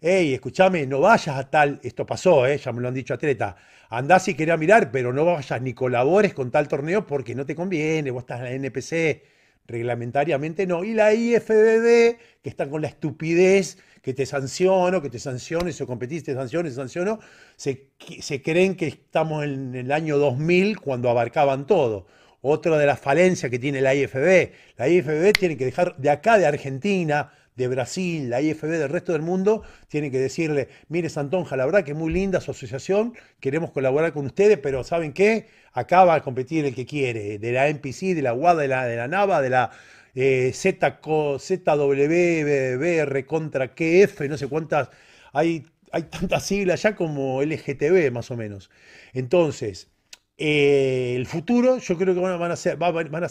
Ey, escúchame, no vayas a tal, esto pasó, eh, ya me lo han dicho atleta. andás si querés mirar, pero no vayas ni colabores con tal torneo porque no te conviene, vos estás en la NPC, reglamentariamente no. Y la IFBB, que están con la estupidez, que te sanciono, que te sanciones, o competiste, te sanciones, sanciono, se, se creen que estamos en el año 2000 cuando abarcaban todo. Otra de las falencias que tiene la IFB. La IFB tiene que dejar de acá, de Argentina, de Brasil, la IFB del resto del mundo, tiene que decirle, mire Santonja, la verdad que muy linda su asociación, queremos colaborar con ustedes, pero ¿saben qué? Acá va a competir el que quiere, de la MPC, de la UAD, de la, de la NAVA, de la eh, ZWBR contra QF, no sé cuántas, hay, hay tantas siglas ya como LGTB más o menos. Entonces, eh, el futuro, yo creo que van a, ser, van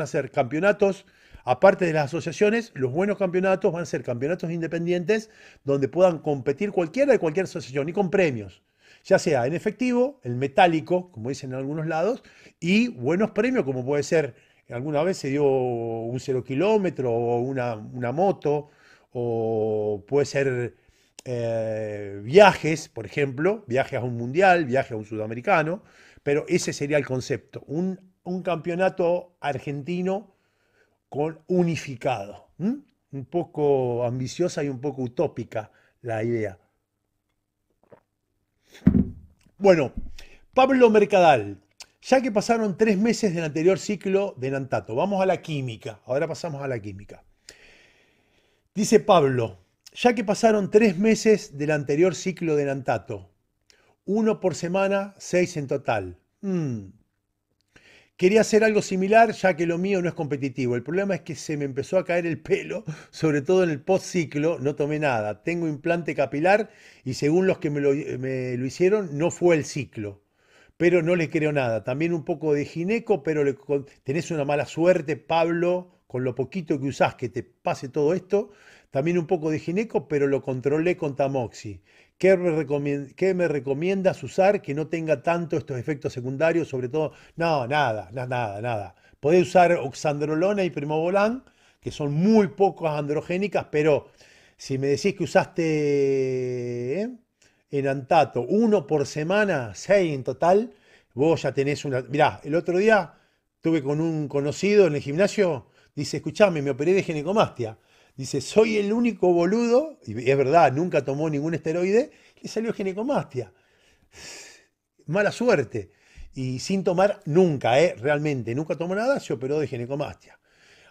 a ser, campeonatos, aparte de las asociaciones, los buenos campeonatos van a ser campeonatos independientes donde puedan competir cualquiera de cualquier asociación y con premios ya sea en efectivo, el metálico, como dicen en algunos lados, y buenos premios, como puede ser, alguna vez se dio un cero kilómetro o una, moto, o puede ser eh, viajes, por ejemplo, viajes a un mundial, viajes a un sudamericano, pero ese sería el concepto, un, campeonato argentino con unificado. Un poco ambiciosa y un poco utópica la idea. Bueno, Pablo Mercadal, ya que pasaron tres meses del anterior ciclo de Nantato, vamos a la química, ahora pasamos a la química. Dice Pablo, ya que pasaron tres meses del anterior ciclo de Nantato, uno por semana, seis en total. Mm. Quería hacer algo similar ya que lo mío no es competitivo. El problema es que se me empezó a caer el pelo, [laughs] sobre todo en el post ciclo. no tomé nada. Tengo implante capilar y según los que me lo, hicieron, no fue el ciclo. Pero no le creo nada. También un poco de gineco, pero tenés una mala suerte, Pablo, con lo poquito que usás que te pase todo esto también un poco de gineco, pero lo controlé con Tamoxi. ¿Qué me, recomiendas, usar que no tenga tanto estos efectos secundarios? Sobre todo, no, nada, nada, nada. Podés usar oxandrolona y primobolan, que son muy pocas androgénicas, pero si me decís que usaste enantato, ¿eh? en Antato uno por semana, seis en total, vos ya tenés una... Mirá, el otro día tuve con un conocido en el gimnasio, dice, escuchame, me operé de ginecomastia. Dice, soy el único boludo, y es verdad, nunca tomó ningún esteroide, le salió ginecomastia. Mala suerte. Y sin tomar nunca, ¿eh? realmente, nunca tomó nada, se operó de ginecomastia.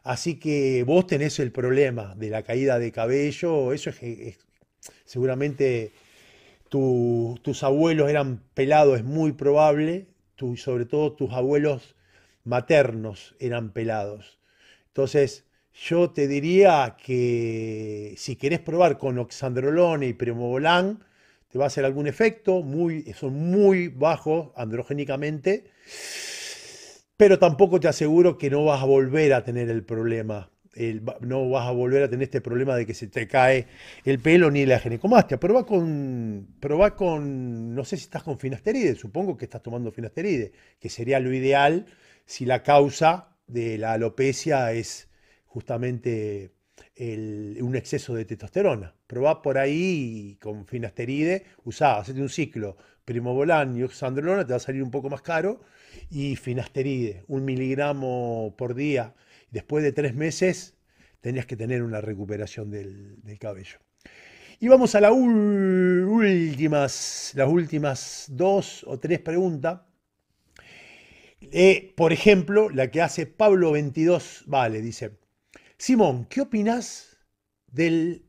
Así que vos tenés el problema de la caída de cabello, eso es, seguramente tus abuelos eran pelados, es muy probable, y sobre todo tus abuelos maternos eran pelados. Entonces, yo te diría que si querés probar con Oxandrolone y primobolán, te va a hacer algún efecto, muy, son muy bajos androgénicamente, pero tampoco te aseguro que no vas a volver a tener el problema. no vas a volver a tener este problema de que se te cae el pelo ni la ginecomastia. prueba con, prueba con, no sé si estás con finasteride, supongo que estás tomando finasteride, que sería lo ideal si la causa de la alopecia es justamente un exceso de testosterona. Probá por ahí con finasteride, usá, hacete un ciclo, primobolan y oxandrolona, te va a salir un poco más caro, y finasteride, un miligramo por día. Después de tres meses tenías que tener una recuperación del, cabello. Y vamos a la últimas, las últimas dos o tres preguntas. Eh, por ejemplo, la que hace Pablo 22, vale, dice, Simón, ¿qué opinas del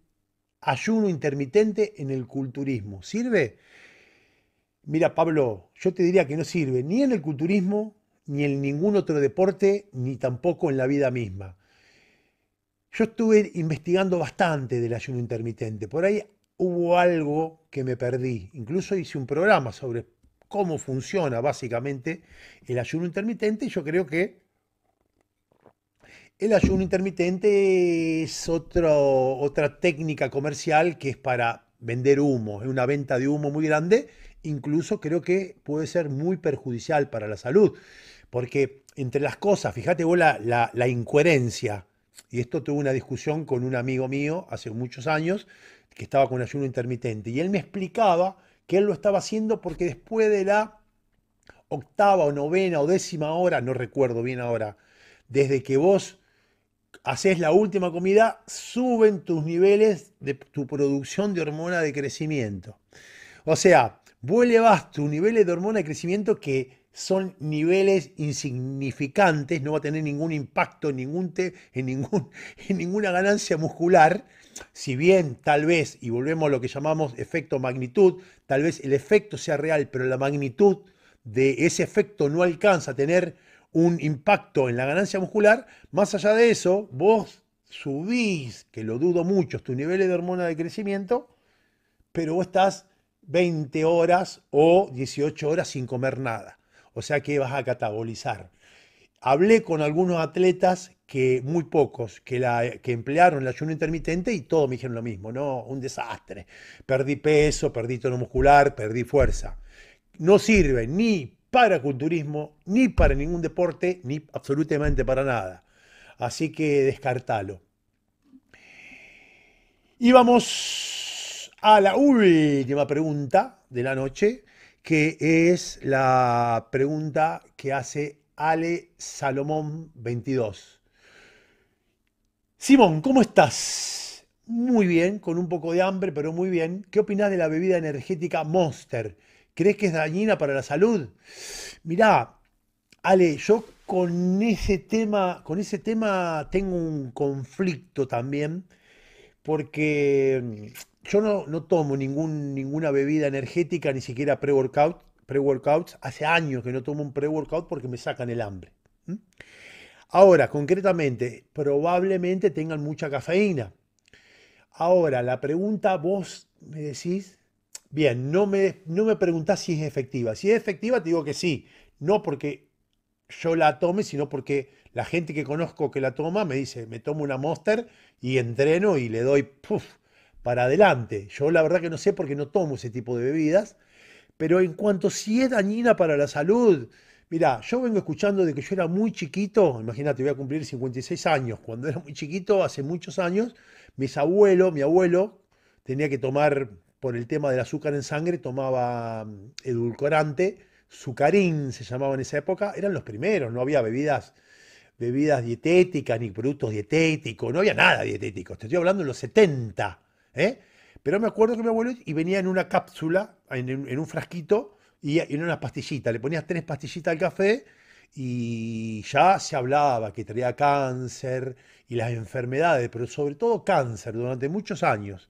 ayuno intermitente en el culturismo? ¿Sirve? Mira, Pablo, yo te diría que no sirve ni en el culturismo, ni en ningún otro deporte, ni tampoco en la vida misma. Yo estuve investigando bastante del ayuno intermitente. Por ahí hubo algo que me perdí. Incluso hice un programa sobre cómo funciona básicamente el ayuno intermitente y yo creo que el ayuno intermitente es otra técnica comercial que es para vender humo, es una venta de humo muy grande, incluso creo que puede ser muy perjudicial para la salud, porque entre las cosas, fíjate vos la, la incoherencia, y esto tuve una discusión con un amigo mío hace muchos años que estaba con ayuno intermitente, y él me explicaba que él lo estaba haciendo porque después de la octava o novena o décima hora, no recuerdo bien ahora, desde que vos haces la última comida, suben tus niveles de tu producción de hormona de crecimiento. O sea, vuelves tus niveles de hormona de crecimiento que son niveles insignificantes, no va a tener ningún impacto en, [laughs] en ninguna ganancia muscular, si bien tal vez, y volvemos a lo que llamamos efecto magnitud, tal vez el efecto sea real, pero la magnitud de ese efecto no alcanza a tener un impacto en la ganancia muscular. Más allá de eso, vos subís, que lo dudo mucho, tus niveles de hormona de crecimiento, pero vos estás 20 horas o 18 horas sin comer nada. O sea que vas a catabolizar. Hablé con algunos atletas que muy pocos que, la, emplearon el ayuno intermitente y todos me dijeron lo mismo, no, un desastre. Perdí peso, perdí tono muscular, perdí fuerza. No sirve ni para culturismo, ni para ningún deporte, ni absolutamente para nada. Así que descartalo. Y vamos a la última pregunta de la noche, que es la pregunta que hace Ale Salomón 22. Simón, ¿cómo estás? Muy bien, con un poco de hambre, pero muy bien. ¿Qué opinas de la bebida energética Monster? ¿Crees que es dañina para la salud? Mirá, Ale, yo con ese tema, con ese tema tengo un conflicto también, porque mm, yo no, tomo ninguna bebida energética, ni siquiera pre-workout, workouts Hace años que no tomo un pre-workout porque me sacan el hambre. Ahora, concretamente, probablemente tengan mucha cafeína. Ahora, la pregunta vos me decís Bien, no me, no me preguntás si es efectiva. Si es efectiva, te digo que sí. No porque yo la tome, sino porque la gente que conozco que la toma me dice, me tomo una Monster y entreno y le doy puff, para adelante. Yo la verdad que no sé porque no tomo ese tipo de bebidas. Pero en cuanto si es dañina para la salud, Mirá, yo vengo escuchando de que yo era muy chiquito, imagínate, voy a cumplir 56 años. Cuando era muy chiquito, hace muchos años, mis abuelos, mi abuelo, tenía que tomar por el tema del azúcar en sangre, tomaba mm, edulcorante, sucarín se llamaba en esa época, eran los primeros, no había bebidas, bebidas dietéticas ni productos dietéticos, no había nada dietético, te estoy hablando de los 70, ¿eh? Pero me acuerdo que mi abuelo y venía en una cápsula, en, un frasquito, y en una pastillita, le ponías tres pastillitas al café y ya se hablaba que traía cáncer y las enfermedades, pero sobre todo cáncer durante muchos años.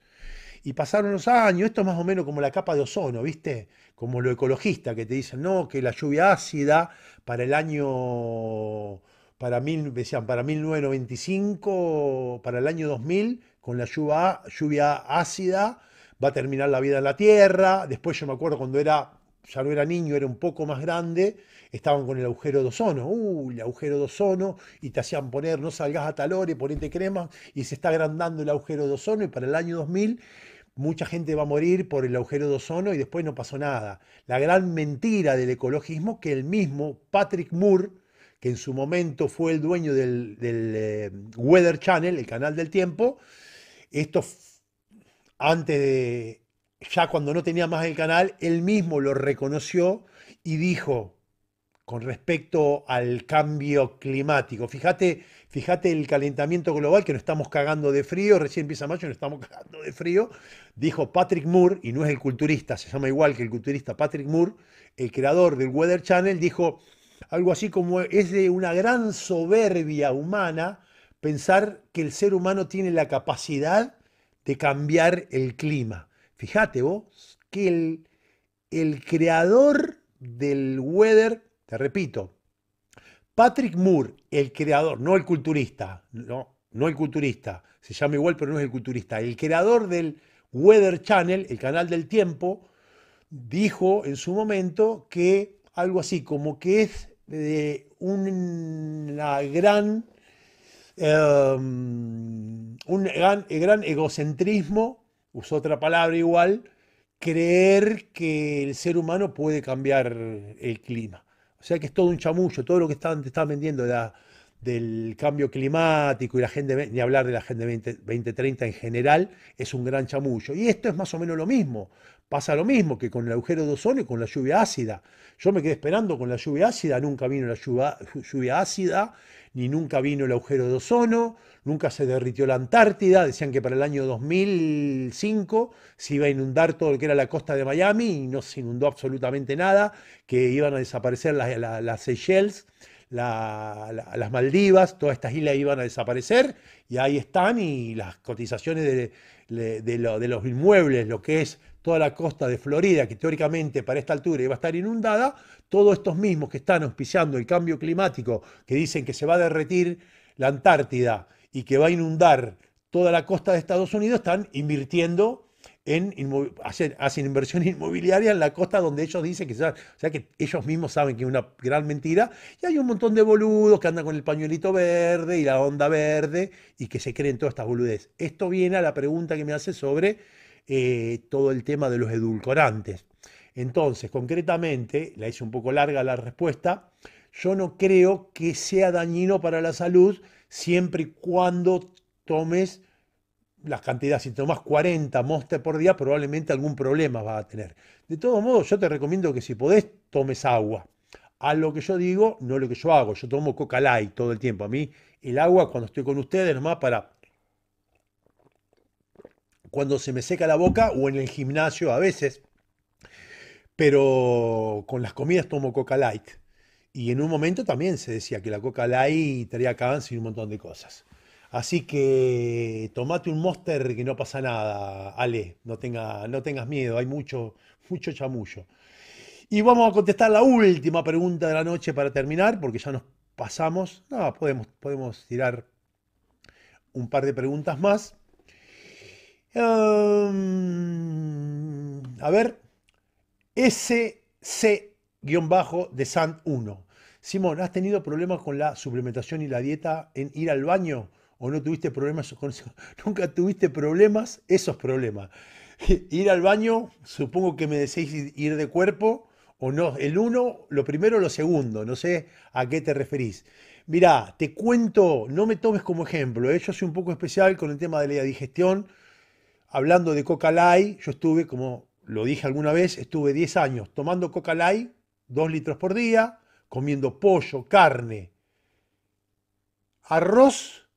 Y pasaron los años, esto es más o menos como la capa de ozono, ¿viste? Como lo ecologista que te dicen, no, que la lluvia ácida para el año, para, mil, decían, para 1995, para el año 2000, con la lluvia, lluvia ácida va a terminar la vida en la Tierra. Después yo me acuerdo cuando era, ya no era niño, era un poco más grande, estaban con el agujero de ozono, uh, el agujero de ozono, y te hacían poner, no salgas a tal hora y ponete crema, y se está agrandando el agujero de ozono, y para el año 2000 mucha gente va a morir por el agujero de ozono y después no pasó nada. La gran mentira del ecologismo que el mismo Patrick Moore, que en su momento fue el dueño del, eh, Weather Channel, el canal del tiempo, esto antes de, ya cuando no tenía más el canal, él mismo lo reconoció y dijo con respecto al cambio climático. Fíjate Fíjate el calentamiento global, que nos estamos cagando de frío, recién empieza mayo, nos estamos [laughs] cagando de frío. Dijo Patrick Moore, y no es el culturista, se llama igual que el culturista Patrick Moore, el creador del Weather Channel, dijo algo así como es de una gran soberbia humana pensar que el ser humano tiene la capacidad de cambiar el clima. Fíjate vos que el, el creador del weather, te repito, Patrick Moore, el creador, no el culturista, no, no el culturista, se llama igual pero no es el culturista, el creador del Weather Channel, el canal del tiempo, dijo en su momento que algo así como que es de gran, em, un gran, gran egocentrismo, usó otra palabra igual, creer que el ser humano puede cambiar el clima. O sea que es todo un chamullo, todo lo que están, están vendiendo del cambio climático y la gente, ni hablar de la Agenda 2030 en general, es un gran chamullo. Y esto es más o menos lo mismo. Pasa lo mismo que con el agujero de ozono y con la lluvia ácida. Yo me quedé esperando con la lluvia ácida, nunca vino la lluvia ácida, ni nunca vino el agujero de ozono, nunca se derritió la Antártida, decían que para el año 2005 se iba a inundar todo lo que era la costa de Miami y no se inundó absolutamente nada, que iban a desaparecer las, Seychelles, las Maldivas, todas estas islas iban a desaparecer y ahí están y las cotizaciones de los inmuebles, lo que es toda la costa de Florida, que teóricamente para esta altura iba a estar inundada, todos estos mismos que están auspiciando el cambio climático, que dicen que se va a derretir la Antártida y que va a inundar toda la costa de Estados Unidos, están invirtiendo en hacen, inversión [laughs] inmobiliaria en la costa donde ellos dicen que o sea que ellos mismos saben que es una gran mentira y hay un montón de boludos que andan con el pañuelito verde y la onda verde y que se creen todas estas boludez. Esto viene a la pregunta que me hace sobre eh, todo el tema de los edulcorantes. Entonces, concretamente, la hice un poco larga la respuesta, yo no creo que sea dañino para la salud siempre y cuando tomes las cantidades, si tomas 40 mostes por día, probablemente algún problema va a tener. De todos modos, yo te recomiendo que si podés, tomes agua. A lo que yo digo, no lo que yo hago, yo tomo coca light todo el tiempo. A mí el agua cuando estoy con ustedes, nomás para cuando se me seca la boca o en el gimnasio a veces. Pero con las comidas tomo Coca Light. Y en un momento también se decía que la Coca Light traía cáncer y un montón de cosas. Así que tomate un monster que no pasa nada, Ale. No, tenga, no tengas miedo, hay mucho, mucho chamullo. Y vamos a contestar la última pregunta de la noche para terminar, porque ya nos pasamos. nada podemos, podemos tirar un par de preguntas más. Em, a ver, SC-de San 1. Simón, ¿has tenido problemas con la suplementación y la dieta en ir al baño? ¿O no tuviste problemas [laughs] ¿Nunca tuviste problemas? Esos problemas. [laughs] ir al baño, supongo que me decís ir de cuerpo o no. El uno, lo primero o lo segundo. No sé a qué te referís. Mirá, te cuento, no me tomes como ejemplo. ¿eh? Yo soy un poco especial con el tema de la digestión hablando de coca yo estuve, como lo dije alguna vez, estuve 10 años tomando coca 2 litros por día, comiendo pollo, carne, arroz,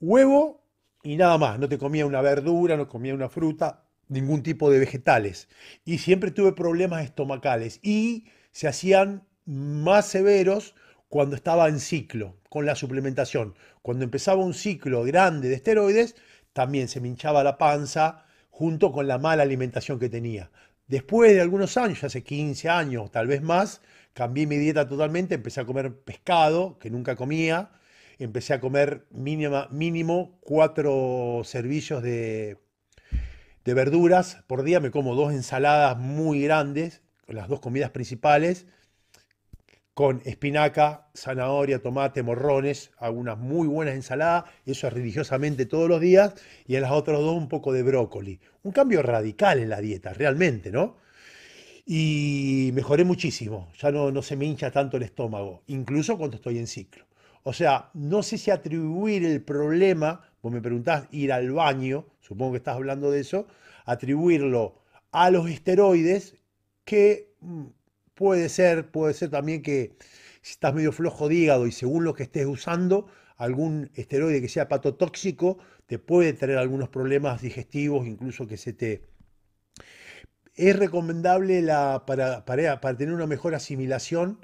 huevo y nada más. No te comía una verdura, no comía una fruta, ningún tipo de vegetales. Y siempre tuve problemas estomacales y se hacían más severos cuando estaba en ciclo con la suplementación. Cuando empezaba un ciclo grande de esteroides, también se me hinchaba la panza junto con la mala alimentación que tenía. Después de algunos años, hace 15 años, tal vez más, cambié mi dieta totalmente, empecé a comer pescado, que nunca comía, empecé a comer mínimo cuatro servicios de, de verduras por día, me como dos ensaladas muy grandes, las dos comidas principales, con espinaca, zanahoria, tomate, morrones, algunas muy buenas ensaladas, eso es religiosamente todos los días, y en las otras dos un poco de brócoli. Un cambio radical en la dieta, realmente, ¿no? Y mejoré muchísimo, ya no, no se me hincha tanto el estómago, incluso cuando estoy en ciclo. O sea, no sé si atribuir el problema, vos me preguntás ir al baño, supongo que estás hablando de eso, atribuirlo a los esteroides que mm, Puede ser, puede ser también que si estás medio flojo de hígado y según lo que estés usando, algún esteroide que sea patotóxico te puede traer algunos problemas digestivos, incluso que se te... Es recomendable la, para, para tener una mejor asimilación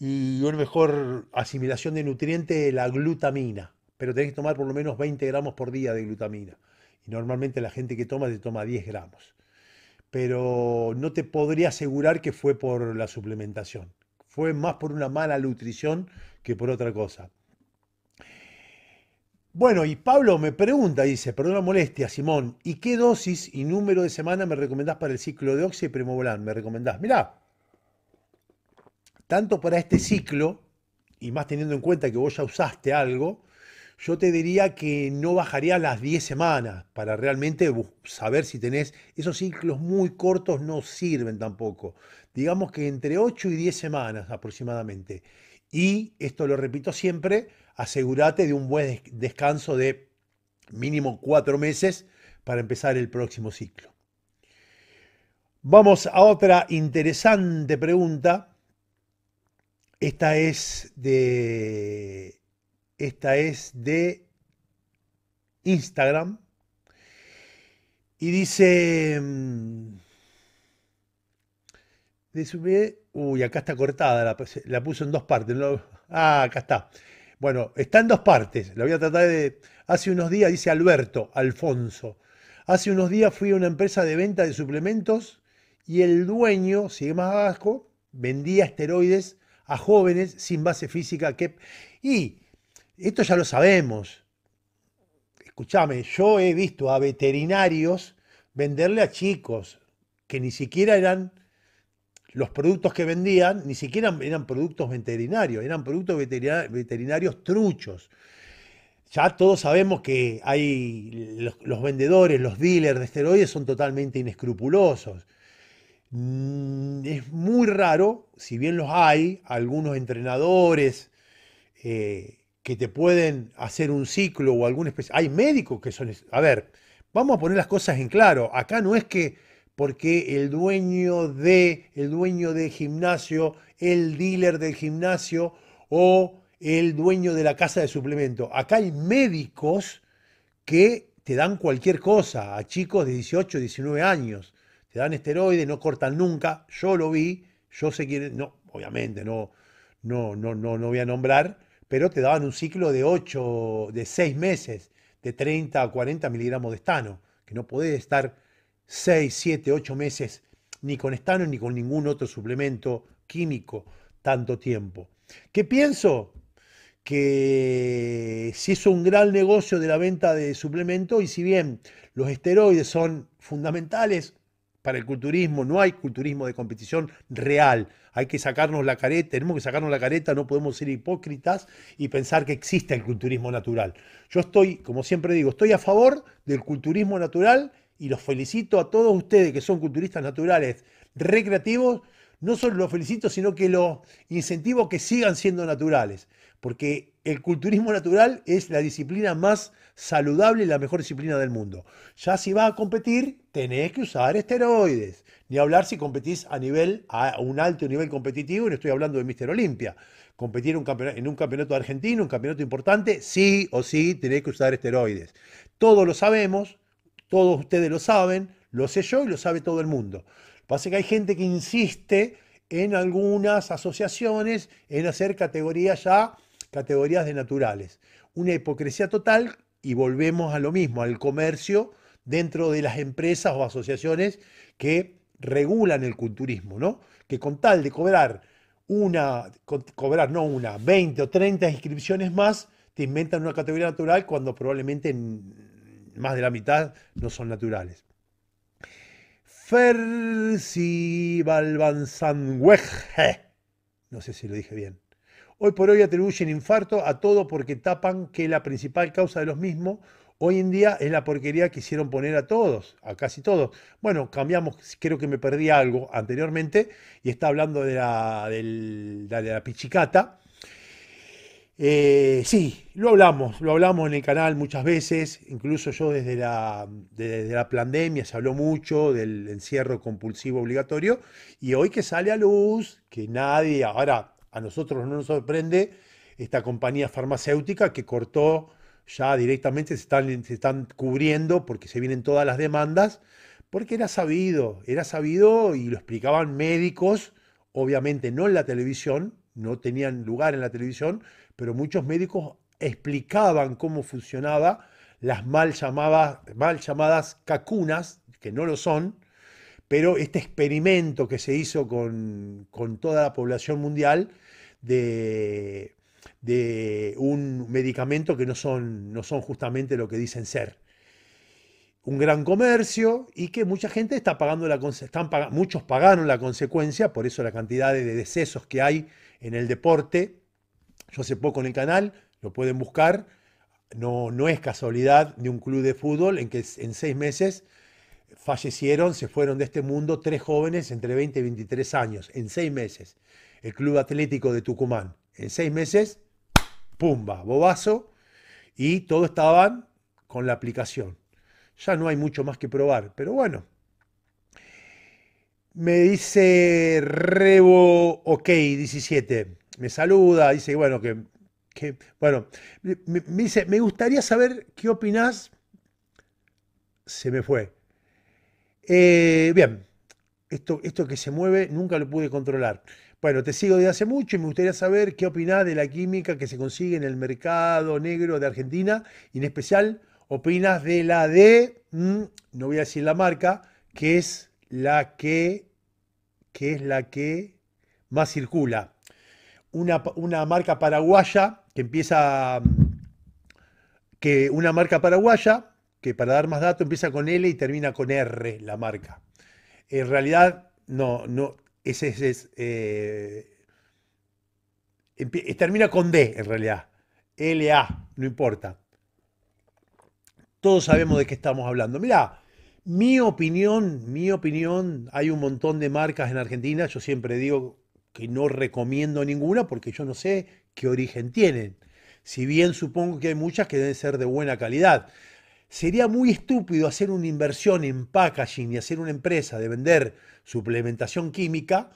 y una mejor asimilación de nutrientes la glutamina, pero tenés que tomar por lo menos 20 gramos por día de glutamina. Y normalmente la gente que toma te toma 10 gramos pero no te podría asegurar que fue por la suplementación. Fue más por una mala nutrición que por otra cosa. Bueno, y Pablo me pregunta, dice, perdón la molestia, Simón, ¿y qué dosis y número de semana me recomendás para el ciclo de óxido y ¿Me recomendás? Mirá, tanto para este ciclo, y más teniendo en cuenta que vos ya usaste algo, yo te diría que no bajaría las 10 semanas para realmente saber si tenés. Esos ciclos muy cortos no sirven tampoco. Digamos que entre 8 y 10 semanas aproximadamente. Y esto lo repito siempre, asegúrate de un buen descanso de mínimo 4 meses para empezar el próximo ciclo. Vamos a otra interesante pregunta. Esta es de esta es de Instagram. Y dice... Mm, de Uy, acá está cortada, la, puso en dos partes. ah, acá está. Bueno, está en dos partes. La voy a tratar de... Hace unos días, dice Alberto, Alfonso. Hace unos días fui a una empresa de venta de suplementos y el dueño, sigue más abajo, vendía esteroides a jóvenes sin base física que... Y esto ya lo sabemos. Escúchame, yo he visto a veterinarios venderle a chicos que ni siquiera eran los productos que vendían, ni siquiera eran productos veterinarios, eran productos veterinarios truchos. Ya todos sabemos que hay los, vendedores, los dealers de esteroides son totalmente inescrupulosos mm, es muy raro, si bien los hay, algunos entrenadores eh, que te pueden hacer un ciclo o alguna especie. Hay médicos que son. A ver, vamos a poner las cosas en claro. Acá no es que porque el dueño de el dueño del gimnasio, el dealer del gimnasio o el dueño de la casa de suplemento. Acá hay médicos que te dan cualquier cosa a chicos de 18, 19 años. Te dan esteroides, no cortan nunca. Yo lo vi, yo sé quién, no, obviamente no no no no no voy a nombrar, pero te daban un ciclo de 8, de 6 meses, de 30 a 40 miligramos de estano, que no podés estar 6, 7, 8 meses ni con estano ni con ningún otro suplemento químico tanto tiempo. ¿Qué pienso? Que si hizo un gran negocio de la venta de suplementos y si bien los esteroides son fundamentales, para el culturismo, no hay culturismo de competición real. Hay que sacarnos la careta, tenemos que sacarnos la careta, no podemos ser hipócritas y pensar que existe el culturismo natural. Yo estoy, como siempre digo, estoy a favor del culturismo natural y los felicito a todos ustedes que son culturistas naturales recreativos. No solo los felicito, sino que los incentivo que sigan siendo naturales, porque el culturismo natural es la disciplina más saludable y la mejor disciplina del mundo. Ya si vas a competir, tenés que usar esteroides. Ni hablar si competís a nivel, a un alto nivel competitivo, y no estoy hablando de Mister Olimpia. Competir en un campeonato argentino, un campeonato importante, sí o sí tenés que usar esteroides. Todos lo sabemos, todos ustedes lo saben, lo sé yo y lo sabe todo el mundo. Pasa que hay gente que insiste en algunas asociaciones en hacer categorías ya, categorías de naturales. Una hipocresía total y volvemos a lo mismo, al comercio dentro de las empresas o asociaciones que regulan el culturismo, ¿no? Que con tal de cobrar una, cobrar no una, 20 o 30 inscripciones más, te inventan una categoría natural cuando probablemente más de la mitad no son naturales. Fersi no sé si lo dije bien, Hoy por hoy atribuyen infarto a todo porque tapan que la principal causa de los mismos hoy en día es la porquería que hicieron poner a todos, a casi todos. Bueno, cambiamos, creo que me perdí algo anteriormente y está hablando de la, pichicata. Eh, sí, lo hablamos, lo hablamos en el canal muchas veces, incluso yo desde la, desde la pandemia se habló mucho del encierro compulsivo obligatorio y hoy que sale a luz, que nadie, ahora a nosotros no nos sorprende esta compañía farmacéutica que cortó ya directamente, se están, cubriendo porque se vienen todas las demandas, porque era sabido, era sabido y lo explicaban médicos, obviamente no en la televisión, no tenían lugar en la televisión, pero muchos médicos explicaban cómo funcionaba las mal llamadas, mal llamadas cacunas, que no lo son, pero este experimento que se hizo con toda la población mundial, de, un medicamento que no son, no son justamente lo que dicen ser. Un gran comercio y que mucha gente está pagando la están muchos pagaron la consecuencia, por eso la cantidad de decesos que hay en el deporte. Yo hace poco en el canal, lo pueden buscar, no, no es casualidad de un club de fútbol en que en seis meses fallecieron, se fueron de este mundo tres jóvenes entre 20 y 23 años, en seis meses el Club Atlético de Tucumán. En seis meses, pumba, bobazo, y todo estaban con la aplicación. Ya no hay mucho más que probar, pero bueno. Me dice Rebo OK 17. Me saluda, dice, bueno, que, bueno, me, dice, me gustaría saber qué opinás. Se me fue. Eh, bien, esto, esto que se mueve nunca lo pude controlar. Bueno, te sigo desde hace mucho y me gustaría saber qué opinás de la química que se consigue en el mercado negro de Argentina y en especial opinas de la de, mm, no voy a decir la marca, que es la que, es la que más circula. Una, marca paraguaya que empieza, que una marca paraguaya que para dar más datos empieza con L y termina con R la marca. En realidad, no, no, ese es. Eh, eh, termina con D en realidad. LA, no importa. Todos sabemos de qué estamos hablando. Mirá, mi opinión, mi opinión, hay un montón de marcas en Argentina. Yo siempre digo que no recomiendo ninguna porque yo no sé qué origen tienen. Si bien supongo que hay muchas que deben ser de buena calidad sería muy estúpido hacer una inversión en packaging y hacer una empresa de vender suplementación química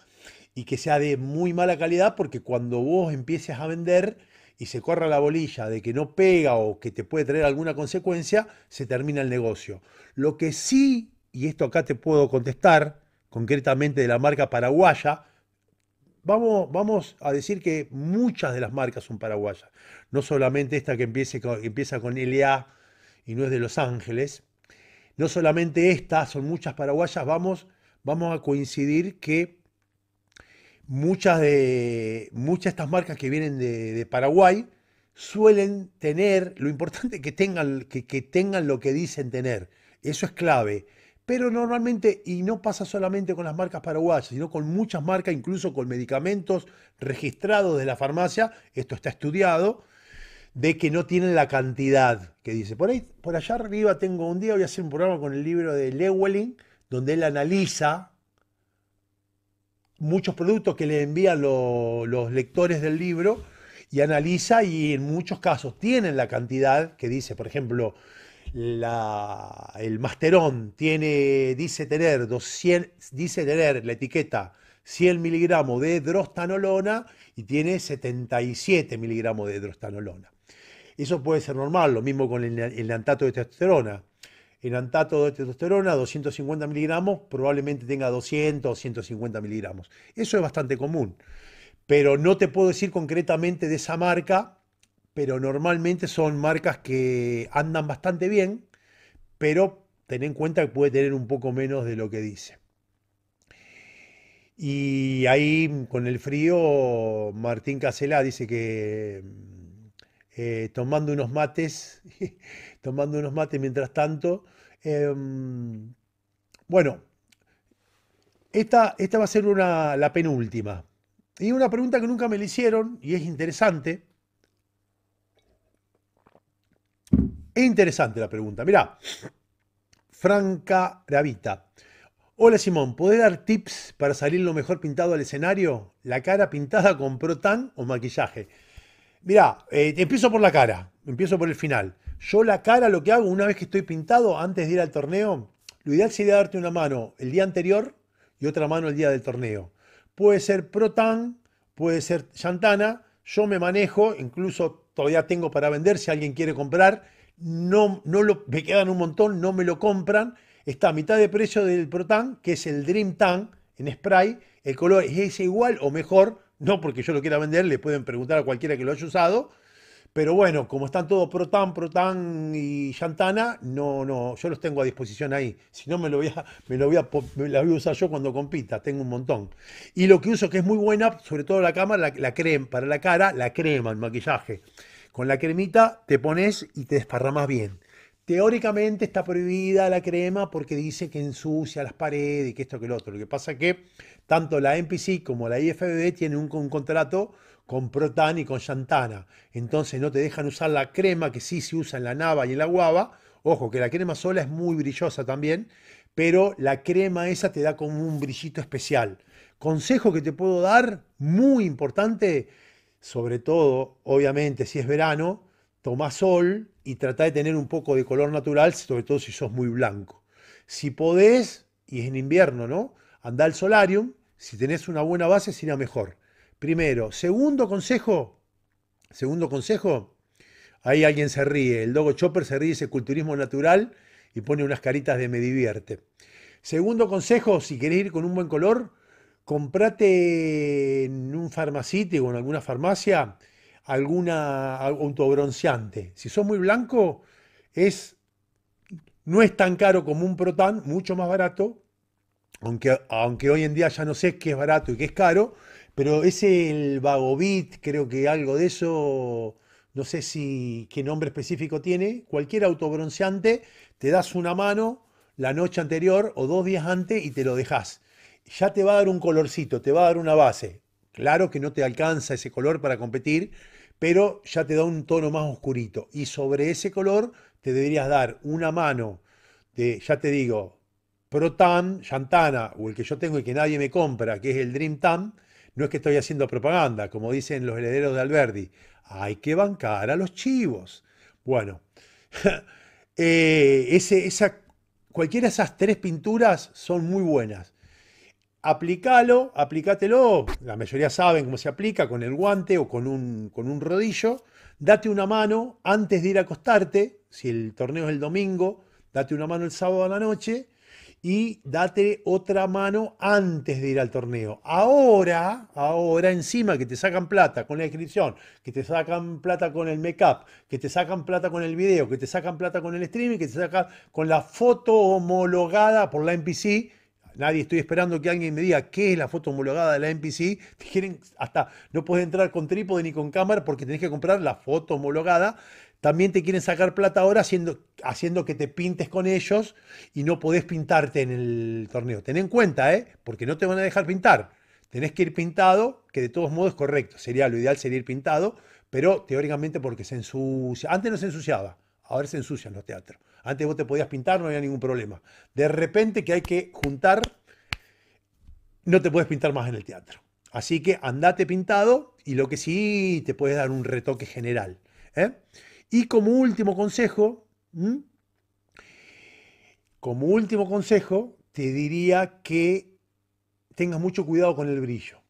y que sea de muy mala calidad porque cuando vos empieces a vender y se corra la bolilla de que no pega o que te puede traer alguna consecuencia, se termina el negocio. Lo que sí, y esto acá te puedo contestar, concretamente de la marca paraguaya, Vamos, vamos, a decir que muchas de las marcas son paraguayas. No solamente esta que, que empieza con LA y no es de Los Ángeles. No solamente estas, son muchas paraguayas, vamos, vamos a coincidir que muchas de, muchas estas marcas que vienen de, Paraguay suelen tener, lo importante que tengan, que tengan lo que dicen tener, eso es clave. Pero normalmente, y no pasa solamente con las marcas paraguayas, sino con muchas marcas, incluso con medicamentos registrados de la farmacia, esto está estudiado, de que no tienen la cantidad que dice. Por, ahí, por allá arriba tengo un día, voy a hacer un programa con el libro de Lewelling, donde él analiza muchos productos que le envían los lectores del libro y analiza y en muchos casos tienen la cantidad que dice, por ejemplo, el masterón tiene, dice tener 200, dice tener la etiqueta 100 miligramos de drostanolona y tiene 77 miligramos de drostanolona. Eso puede ser normal, lo mismo con el, antato de testosterona. El antato de testosterona, 250 miligramos, probablemente tenga 200 o 150 miligramos. Eso es bastante común. Pero no te puedo decir concretamente de esa marca, pero normalmente son marcas que andan bastante bien, pero ten en cuenta que puede tener un poco menos de lo que dice. Y ahí con el frío, Martín Casela dice que eh, tomando unos mates, [laughs] tomando unos mates mientras tanto. Em, bueno, esta, esta, va a ser una, la penúltima. Y una pregunta que nunca me le hicieron y es interesante. Es interesante la pregunta. Mirá, Franca Ravita Hola Simón, ¿podés dar tips para salir lo mejor pintado al escenario? ¿La cara pintada con protan o maquillaje? Mirá, eh, empiezo por la cara, empiezo por el final. Yo la cara lo que hago una vez que estoy pintado, antes de ir al torneo, lo ideal sería darte una mano el día anterior y otra mano el día del torneo. Puede ser Protan, puede ser Chantana. yo me manejo, incluso todavía tengo para vender si alguien quiere comprar. No, no me quedan un montón, no me lo compran. Está a mitad de precio del Protan, que es el Dream Tan en spray. El color es igual o mejor no porque yo lo quiera vender, le pueden preguntar a cualquiera que lo haya usado, pero bueno, como están todos Protan, Protan y Shantana, no, no, yo los tengo a disposición ahí. Si no, me lo voy a, me lo voy usar yo cuando compita, tengo un montón. Y lo que uso que es muy buena, sobre todo la cámara, la, crema, para la cara, la crema, el maquillaje. Con la cremita te pones y te desparramas bien. Teóricamente está prohibida la crema porque dice que ensucia las paredes y que esto que lo otro. Lo que pasa es que tanto la MPC como la IFBB tienen un, contrato con Protan y con Shantana. Entonces no te dejan usar la crema que sí se usa en la nava y en la guava. Ojo, que la crema sola es muy brillosa también, pero la crema esa te da como un brillito especial. Consejo que te puedo dar, muy importante, sobre todo, obviamente, si es verano, toma sol y trata de tener un poco de color natural, sobre todo si sos muy blanco. Si podés, y es en invierno, ¿no? Anda al solarium, si tenés una buena base, será mejor. Primero. Segundo consejo. Segundo consejo. Ahí alguien se ríe. El Dogo Chopper se ríe ese culturismo natural y pone unas caritas de me divierte. Segundo consejo, si querés ir con un buen color, comprate en un farmacéutico o en alguna farmacia alguna autobronceante. Si sos muy blanco, es, no es tan caro como un Protan, mucho más barato, aunque, hoy en día ya no sé qué es barato y qué es caro, pero es el Vagobit, creo que algo de eso, no sé si qué nombre específico tiene, cualquier autobronceante, te das una mano la noche anterior o dos días antes y te lo dejas. Ya te va a dar un colorcito, te va a dar una base. Claro que no te alcanza ese color para competir, pero ya te da un tono más oscurito. Y sobre ese color te deberías dar una mano de, ya te digo, tan Shantana, o el que yo tengo y que nadie me compra, que es el Dream Tan, no es que estoy haciendo propaganda, como dicen los herederos de Alberdi. Hay que bancar a los chivos. Bueno, [laughs] eh, esa, cualquiera de esas tres pinturas son muy buenas. Aplicalo, aplícatelo, La mayoría saben cómo se aplica, con el guante o con un, con un rodillo. Date una mano antes de ir a acostarte, si el torneo es el domingo, date una mano el sábado a la noche y date otra mano antes de ir al torneo. Ahora, ahora encima que te sacan plata con la inscripción, que te sacan plata con el make-up, que te sacan plata con el video, que te sacan plata con el streaming, que te sacan con la foto homologada por la NPC. Nadie estoy esperando que alguien me diga qué es la foto homologada de la NPC. Te quieren hasta no puedes entrar con trípode ni con cámara porque tenés que comprar la foto homologada también te quieren sacar plata ahora haciendo, haciendo, que te pintes con ellos y no podés pintarte en el torneo. Ten en cuenta, ¿eh? porque no te van a dejar pintar. Tenés que ir pintado, que de todos modos es correcto. Sería, lo ideal sería ir pintado, pero teóricamente porque se ensucia. Antes no se ensuciaba, ahora se ensucian los teatros. Antes vos te podías pintar, no había ningún problema. De repente que hay que juntar, no te puedes pintar más en el teatro. Así que andate pintado y lo que sí te puedes dar un retoque general. ¿eh? Y como último consejo, como último consejo, te diría que tengas mucho cuidado con el brillo.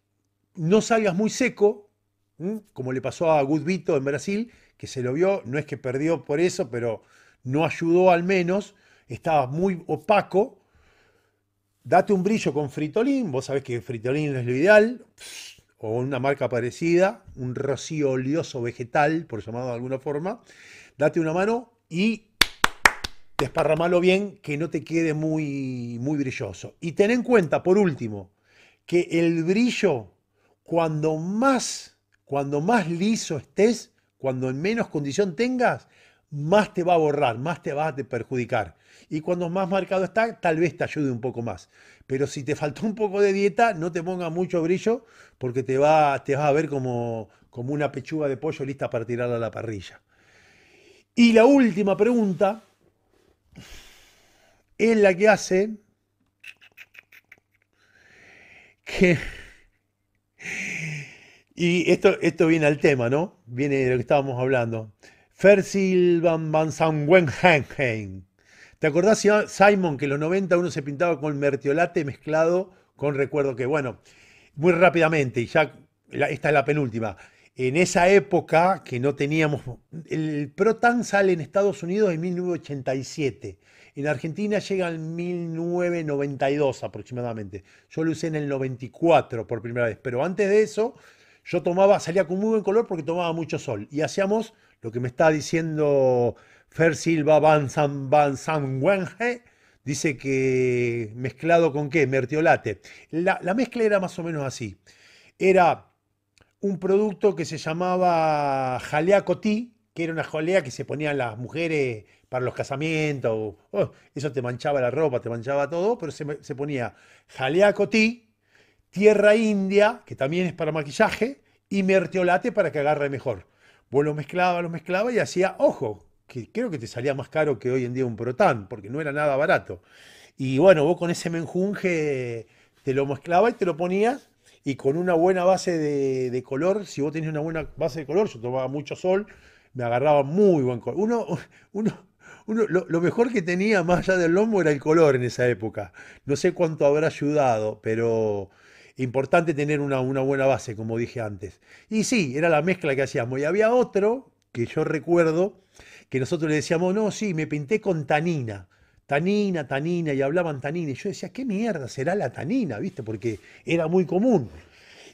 No salgas muy seco, como le pasó a Goodvito en Brasil, que se lo vio, no es que perdió por eso, pero no ayudó al menos, estaba muy opaco. Date un brillo con fritolín, vos sabés que fritolín es lo ideal, o una marca parecida, un rocío oleoso vegetal, por llamarlo de alguna forma, date una mano y desparramalo bien, que no te quede muy, muy brilloso. Y ten en cuenta, por último, que el brillo, cuando más, cuando más liso estés, cuando en menos condición tengas, más te va a borrar, más te va a perjudicar. Y cuando más marcado está, tal vez te ayude un poco más. Pero si te faltó un poco de dieta, no te ponga mucho brillo porque te, va, te vas a ver como, como una pechuga de pollo lista para tirarla a la parrilla. Y la última pregunta es la que hace que... Y esto, esto viene al tema, ¿no? Viene de lo que estábamos hablando. Fersil Van Van ¿Te acordás, Simon, que en los 90 uno se pintaba con mertiolate mezclado con recuerdo que, bueno, muy rápidamente, y ya esta es la penúltima. En esa época que no teníamos. El Protan sale en Estados Unidos en 1987. En Argentina llega en 1992 aproximadamente. Yo lo usé en el 94 por primera vez. Pero antes de eso, yo tomaba, salía con muy buen color porque tomaba mucho sol. Y hacíamos lo que me está diciendo Fer Silva Van San Van Wenge, dice que mezclado con qué, mertiolate. La, mezcla era más o menos así. Era un producto que se llamaba jalea cotí, que era una jalea que se ponían las mujeres para los casamientos. Oh, eso te manchaba la ropa, te manchaba todo, pero se, se ponía jalea cotí, tierra india, que también es para maquillaje, y merteolate para que agarre mejor. Vos lo mezclaba, lo mezclaba y hacía, ojo, que creo que te salía más caro que hoy en día un Protan, porque no era nada barato. Y bueno, vos con ese menjunje te lo mezclaba y te lo ponías, y con una buena base de, color, si vos tenías una buena base de color, yo tomaba mucho sol, me agarraba muy buen color. Uno, [laughs] uno, uno lo, lo, mejor que tenía más allá del lomo era el color en esa época. No sé cuánto habrá ayudado, pero importante tener una, buena base, como dije antes. Y sí, era la mezcla que hacíamos. Y había otro que yo recuerdo que nosotros le decíamos, no, sí, me pinté con tanina tanina, tanina, y hablaban tanina. Y yo decía, ¿qué mierda será la tanina? ¿Viste? Porque era muy común.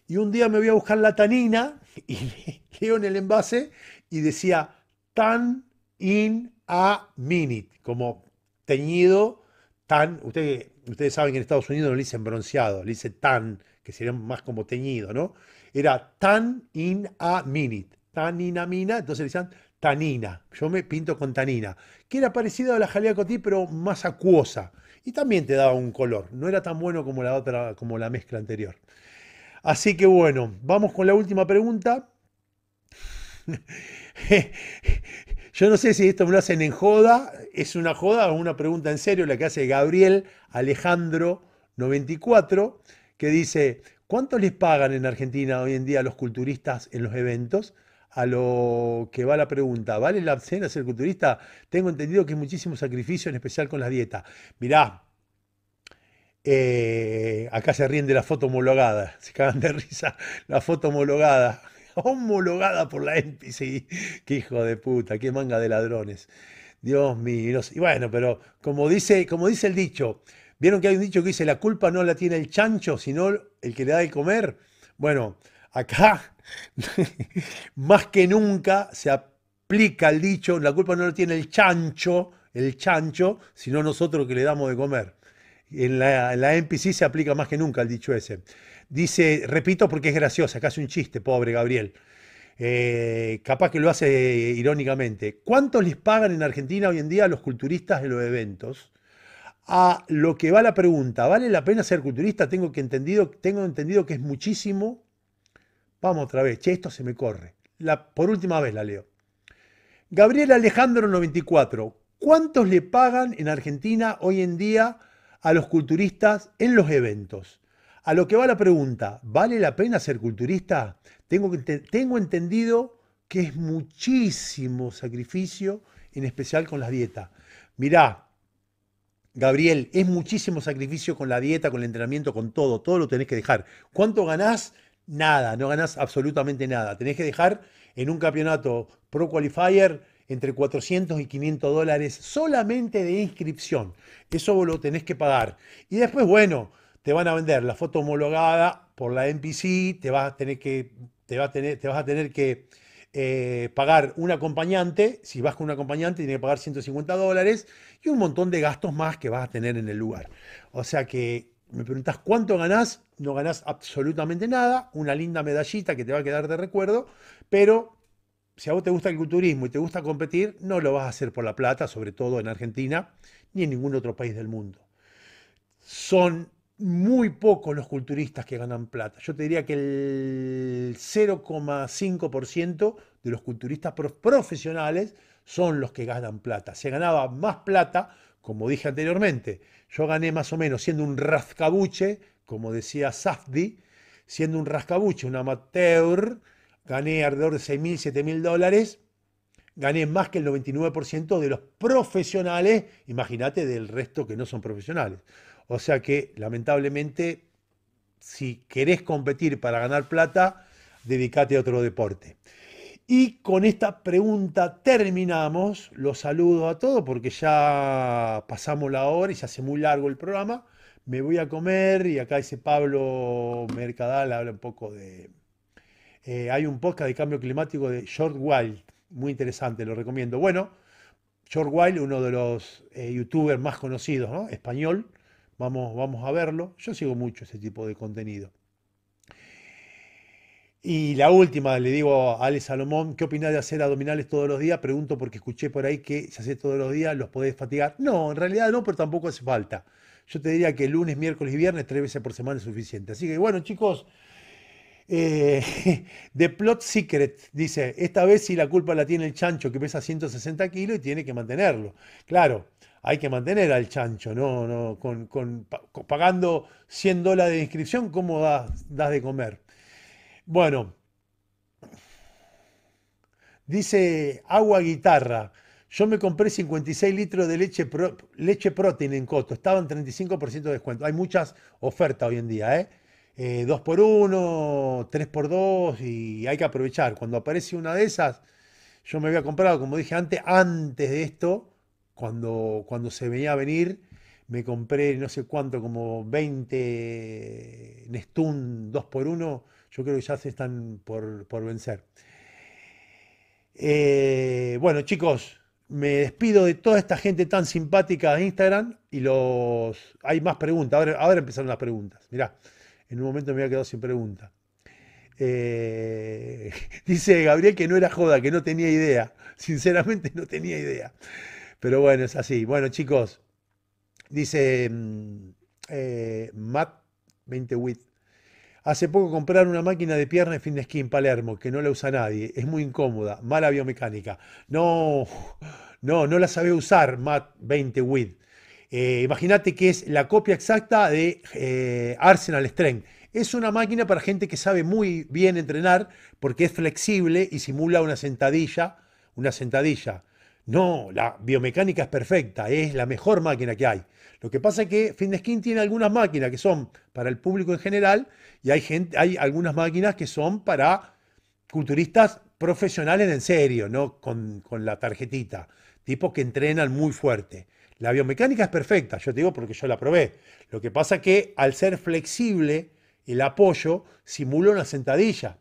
Y un día me voy a buscar la tanina y [laughs] leo en el envase y decía tan in a minute, como teñido tan. Usted ustedes saben que en Estados Unidos no le dicen bronceado, le dicen tan, que sería más como teñido, ¿no? Era tan in a minute, tan in a mina, entonces le decían tanina. Yo me pinto con tanina, que era parecido a la jalea cotí, pero más acuosa. Y también te daba un color. No era tan bueno como la otra, como la mezcla anterior. Así que bueno, vamos con la última pregunta. [laughs] Yo no sé si esto me lo hacen en joda, es una joda o una pregunta en serio la que hace Gabriel Alejandro 94, que dice, ¿cuánto les pagan en Argentina hoy en día a los culturistas en los eventos? A lo que va la pregunta, ¿vale la cena ser culturista? Tengo entendido que es muchísimo sacrificio, en especial con la dieta. Mirá, eh, acá se ríen de la foto homologada, [laughs] se cagan de risa, la foto homologada homologada por la NPC. Qué hijo de puta, qué manga de ladrones. Dios mío. Y bueno, pero como dice, como dice el dicho, ¿vieron que hay un dicho que dice la culpa no la tiene el chancho, sino el que le da de comer? Bueno, acá [laughs] más que nunca se aplica el dicho, la culpa no la tiene el chancho, el chancho, sino nosotros que le damos de comer. En la, en la NPC se aplica más que nunca el dicho ese. Dice, repito porque es graciosa, casi un chiste, pobre Gabriel. Eh, capaz que lo hace irónicamente. cuántos les pagan en Argentina hoy en día a los culturistas de los eventos? A lo que va la pregunta, ¿vale la pena ser culturista? Tengo, que entendido, tengo entendido que es muchísimo. Vamos otra vez, che, esto se me corre. La, por última vez la leo. Gabriel Alejandro 94, ¿cuántos le pagan en Argentina hoy en día a los culturistas en los eventos? A lo que va la pregunta, ¿vale la pena ser culturista? Tengo, tengo entendido que es muchísimo sacrificio, en especial con la dieta. Mirá, Gabriel, es muchísimo sacrificio con la dieta, con el entrenamiento, con todo, todo lo tenés que dejar. ¿Cuánto ganás? Nada, no ganás absolutamente nada. Tenés que dejar en un campeonato Pro Qualifier entre 400 y 500 dólares solamente de inscripción. Eso vos lo tenés que pagar. Y después, bueno, te van a vender la foto homologada por la NPC, te vas a tener que, te a tener, te vas a tener que eh, pagar un acompañante, si vas con un acompañante tiene que pagar 150 dólares y un montón de gastos más que vas a tener en el lugar. O sea que me preguntás cuánto ganás, no ganás absolutamente nada, una linda medallita que te va a quedar de recuerdo, pero si a vos te gusta el culturismo y te gusta competir, no lo vas a hacer por la plata, sobre todo en Argentina, ni en ningún otro país del mundo. Son muy pocos los culturistas que ganan plata. Yo te diría que el 0,5% de los culturistas profesionales son los que ganan plata. Se ganaba más plata, como dije anteriormente. Yo gané más o menos siendo un rascabuche, como decía Safdi, siendo un rascabuche, un amateur, gané alrededor de 6.000, 7.000 dólares. Gané más que el 99% de los profesionales, imagínate del resto que no son profesionales. O sea que, lamentablemente, si querés competir para ganar plata, dedícate a otro deporte. Y con esta pregunta terminamos. Los saludo a todos porque ya pasamos la hora y se hace muy largo el programa. Me voy a comer y acá dice Pablo Mercadal, habla un poco de... Eh, hay un podcast de cambio climático de Short Wild, muy interesante, lo recomiendo. Bueno, Short Wild, uno de los eh, youtubers más conocidos, ¿no? Español, Vamos, vamos a verlo. Yo sigo mucho ese tipo de contenido. Y la última, le digo a Ale Salomón, ¿qué opinas de hacer abdominales todos los días? Pregunto porque escuché por ahí que si haces todos los días los podés fatigar. No, en realidad no, pero tampoco hace falta. Yo te diría que lunes, miércoles y viernes, tres veces por semana es suficiente. Así que bueno, chicos, eh, [laughs] The Plot Secret dice, esta vez sí la culpa la tiene el chancho que pesa 160 kilos y tiene que mantenerlo. Claro, hay que mantener al chancho, ¿no? no con, pagando 100 dólares de inscripción, ¿cómo das, de comer? Bueno, dice agua guitarra. Yo me compré 56 litros de leche, leche protein en Coto. Estaban 35% de descuento. Hay muchas ofertas hoy en día, ¿eh? 2 x 1 3 x 2 y hay que aprovechar. Cuando aparece una de esas, yo me había comprado, como dije antes, antes de esto, cuando, cuando se veía venir, me compré no sé cuánto, como 20 Nestun 2x1, yo creo que ya se están por, vencer. Eh, bueno, chicos, me despido de toda esta gente tan simpática de Instagram y los... Hay más preguntas, ahora, empezaron las preguntas, mirá, en un momento me había quedado sin pregunta. Eh, [laughs] dice Gabriel que no era joda, que no tenía idea. Sinceramente no tenía idea. Pero bueno, es así. Bueno, chicos, dice mm, eh, Matt 20 with Hace poco compraron una máquina de pierna de fin de skin Palermo, que no la usa nadie. Es muy incómoda, mala biomecánica. No, no, no la sabe usar, Matt 20 with eh, Imagínate que es la copia exacta de eh, Arsenal Strength. Es una máquina para gente que sabe muy bien entrenar porque es flexible y simula una sentadilla, una sentadilla. No, la biomecánica es perfecta, es la mejor máquina que hay. Lo que pasa es que skin tiene algunas máquinas que son para el público en general y hay, gente, hay algunas máquinas que son para culturistas profesionales en serio, no con, con la tarjetita, tipos que entrenan muy fuerte. La biomecánica es perfecta, yo te digo porque yo la probé. Lo que pasa es que al ser flexible, el apoyo simula una sentadilla,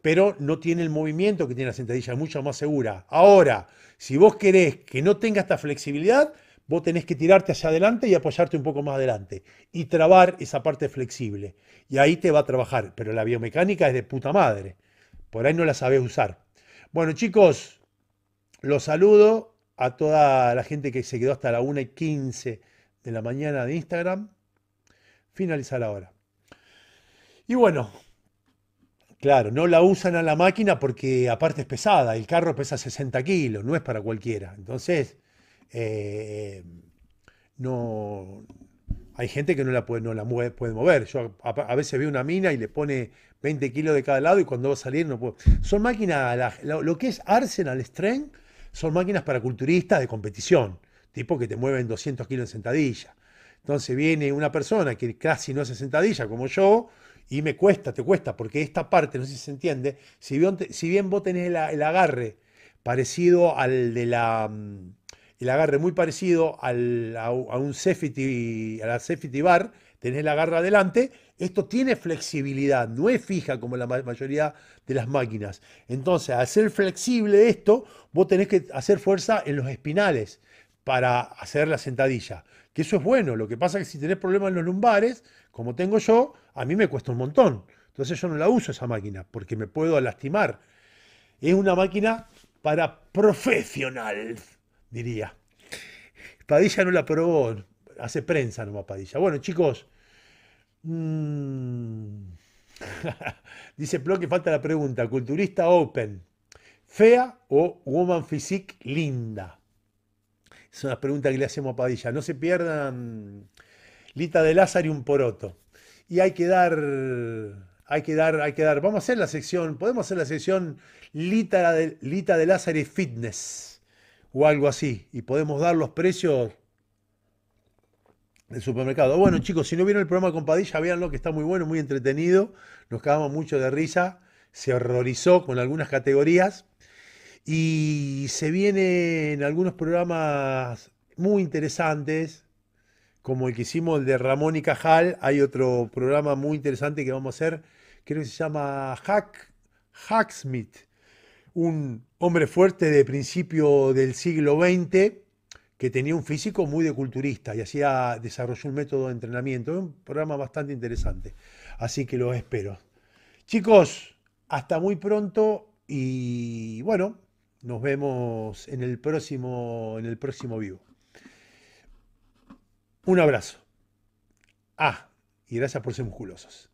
pero no tiene el movimiento que tiene la sentadilla, es mucho más segura. Ahora, si vos querés que no tenga esta flexibilidad, vos tenés que tirarte hacia adelante y apoyarte un poco más adelante y trabar esa parte flexible. Y ahí te va a trabajar, pero la biomecánica es de puta madre. Por ahí no la sabés usar. Bueno, chicos, los saludo a toda la gente que se quedó hasta la 1 y 15 de la mañana de Instagram. Finaliza la hora. Y bueno, Claro, no la usan a la máquina porque aparte es pesada, el carro pesa 60 kilos, no es para cualquiera. Entonces, eh, no, hay gente que no la puede, no la mueve, puede mover. Yo a, veces veo una mina y le pone 20 kilos de cada lado y cuando va a salir no puede. Son máquinas, lo, lo, que es Arsenal Strength, son máquinas para culturistas de competición, tipo que te mueven 200 kilos en sentadilla. Entonces viene una persona que casi no hace sentadilla como yo, y me cuesta, te cuesta, porque esta parte, no sé si se entiende, si bien, si bien vos tenés el, agarre parecido al de la... Mm, el agarre muy parecido al, a, un safety, a la safety bar, tenés el agarre adelante, esto tiene flexibilidad, no es fija como la mayoría de las máquinas. Entonces, al ser flexible esto, vos tenés que hacer fuerza en los espinales para hacer la sentadilla. Que eso es bueno, lo que pasa es que si tenés problemas en los lumbares, como tengo yo, a mí me cuesta un montón. Entonces yo no la uso esa máquina porque me puedo lastimar. Es una máquina para profesional, diría. Padilla no la probó, hace prensa no Padilla. Bueno, chicos, mm, [laughs] dice Plo que falta la pregunta. Culturista Open, ¿fea o woman physique linda? Es una pregunta que le hacemos a Padilla. No se pierdan Lita de Lázaro y un poroto y hay que dar, hay que dar, hay que dar. Vamos a hacer la sección, podemos hacer la sección Lita de, Lita de Lázaro Fitness o algo así, y podemos dar los precios del supermercado. Bueno, chicos, si no vieron el programa con Padilla, véanlo, que está muy bueno, muy entretenido. Nos cagamos mucho de risa. Se horrorizó con algunas categorías. Y se vienen algunos programas muy interesantes como el que hicimos el de Ramón y Cajal, hay otro programa muy interesante que vamos a hacer, creo que se llama Hack, Hacksmith, un hombre fuerte de principio del siglo XX que tenía un físico muy de culturista y hacía, desarrolló un método de entrenamiento. un programa bastante interesante, así que los espero. Chicos, hasta muy pronto y bueno, nos vemos en el próximo, en el próximo vivo. Un abrazo. Ah, y gracias por ser musculosos.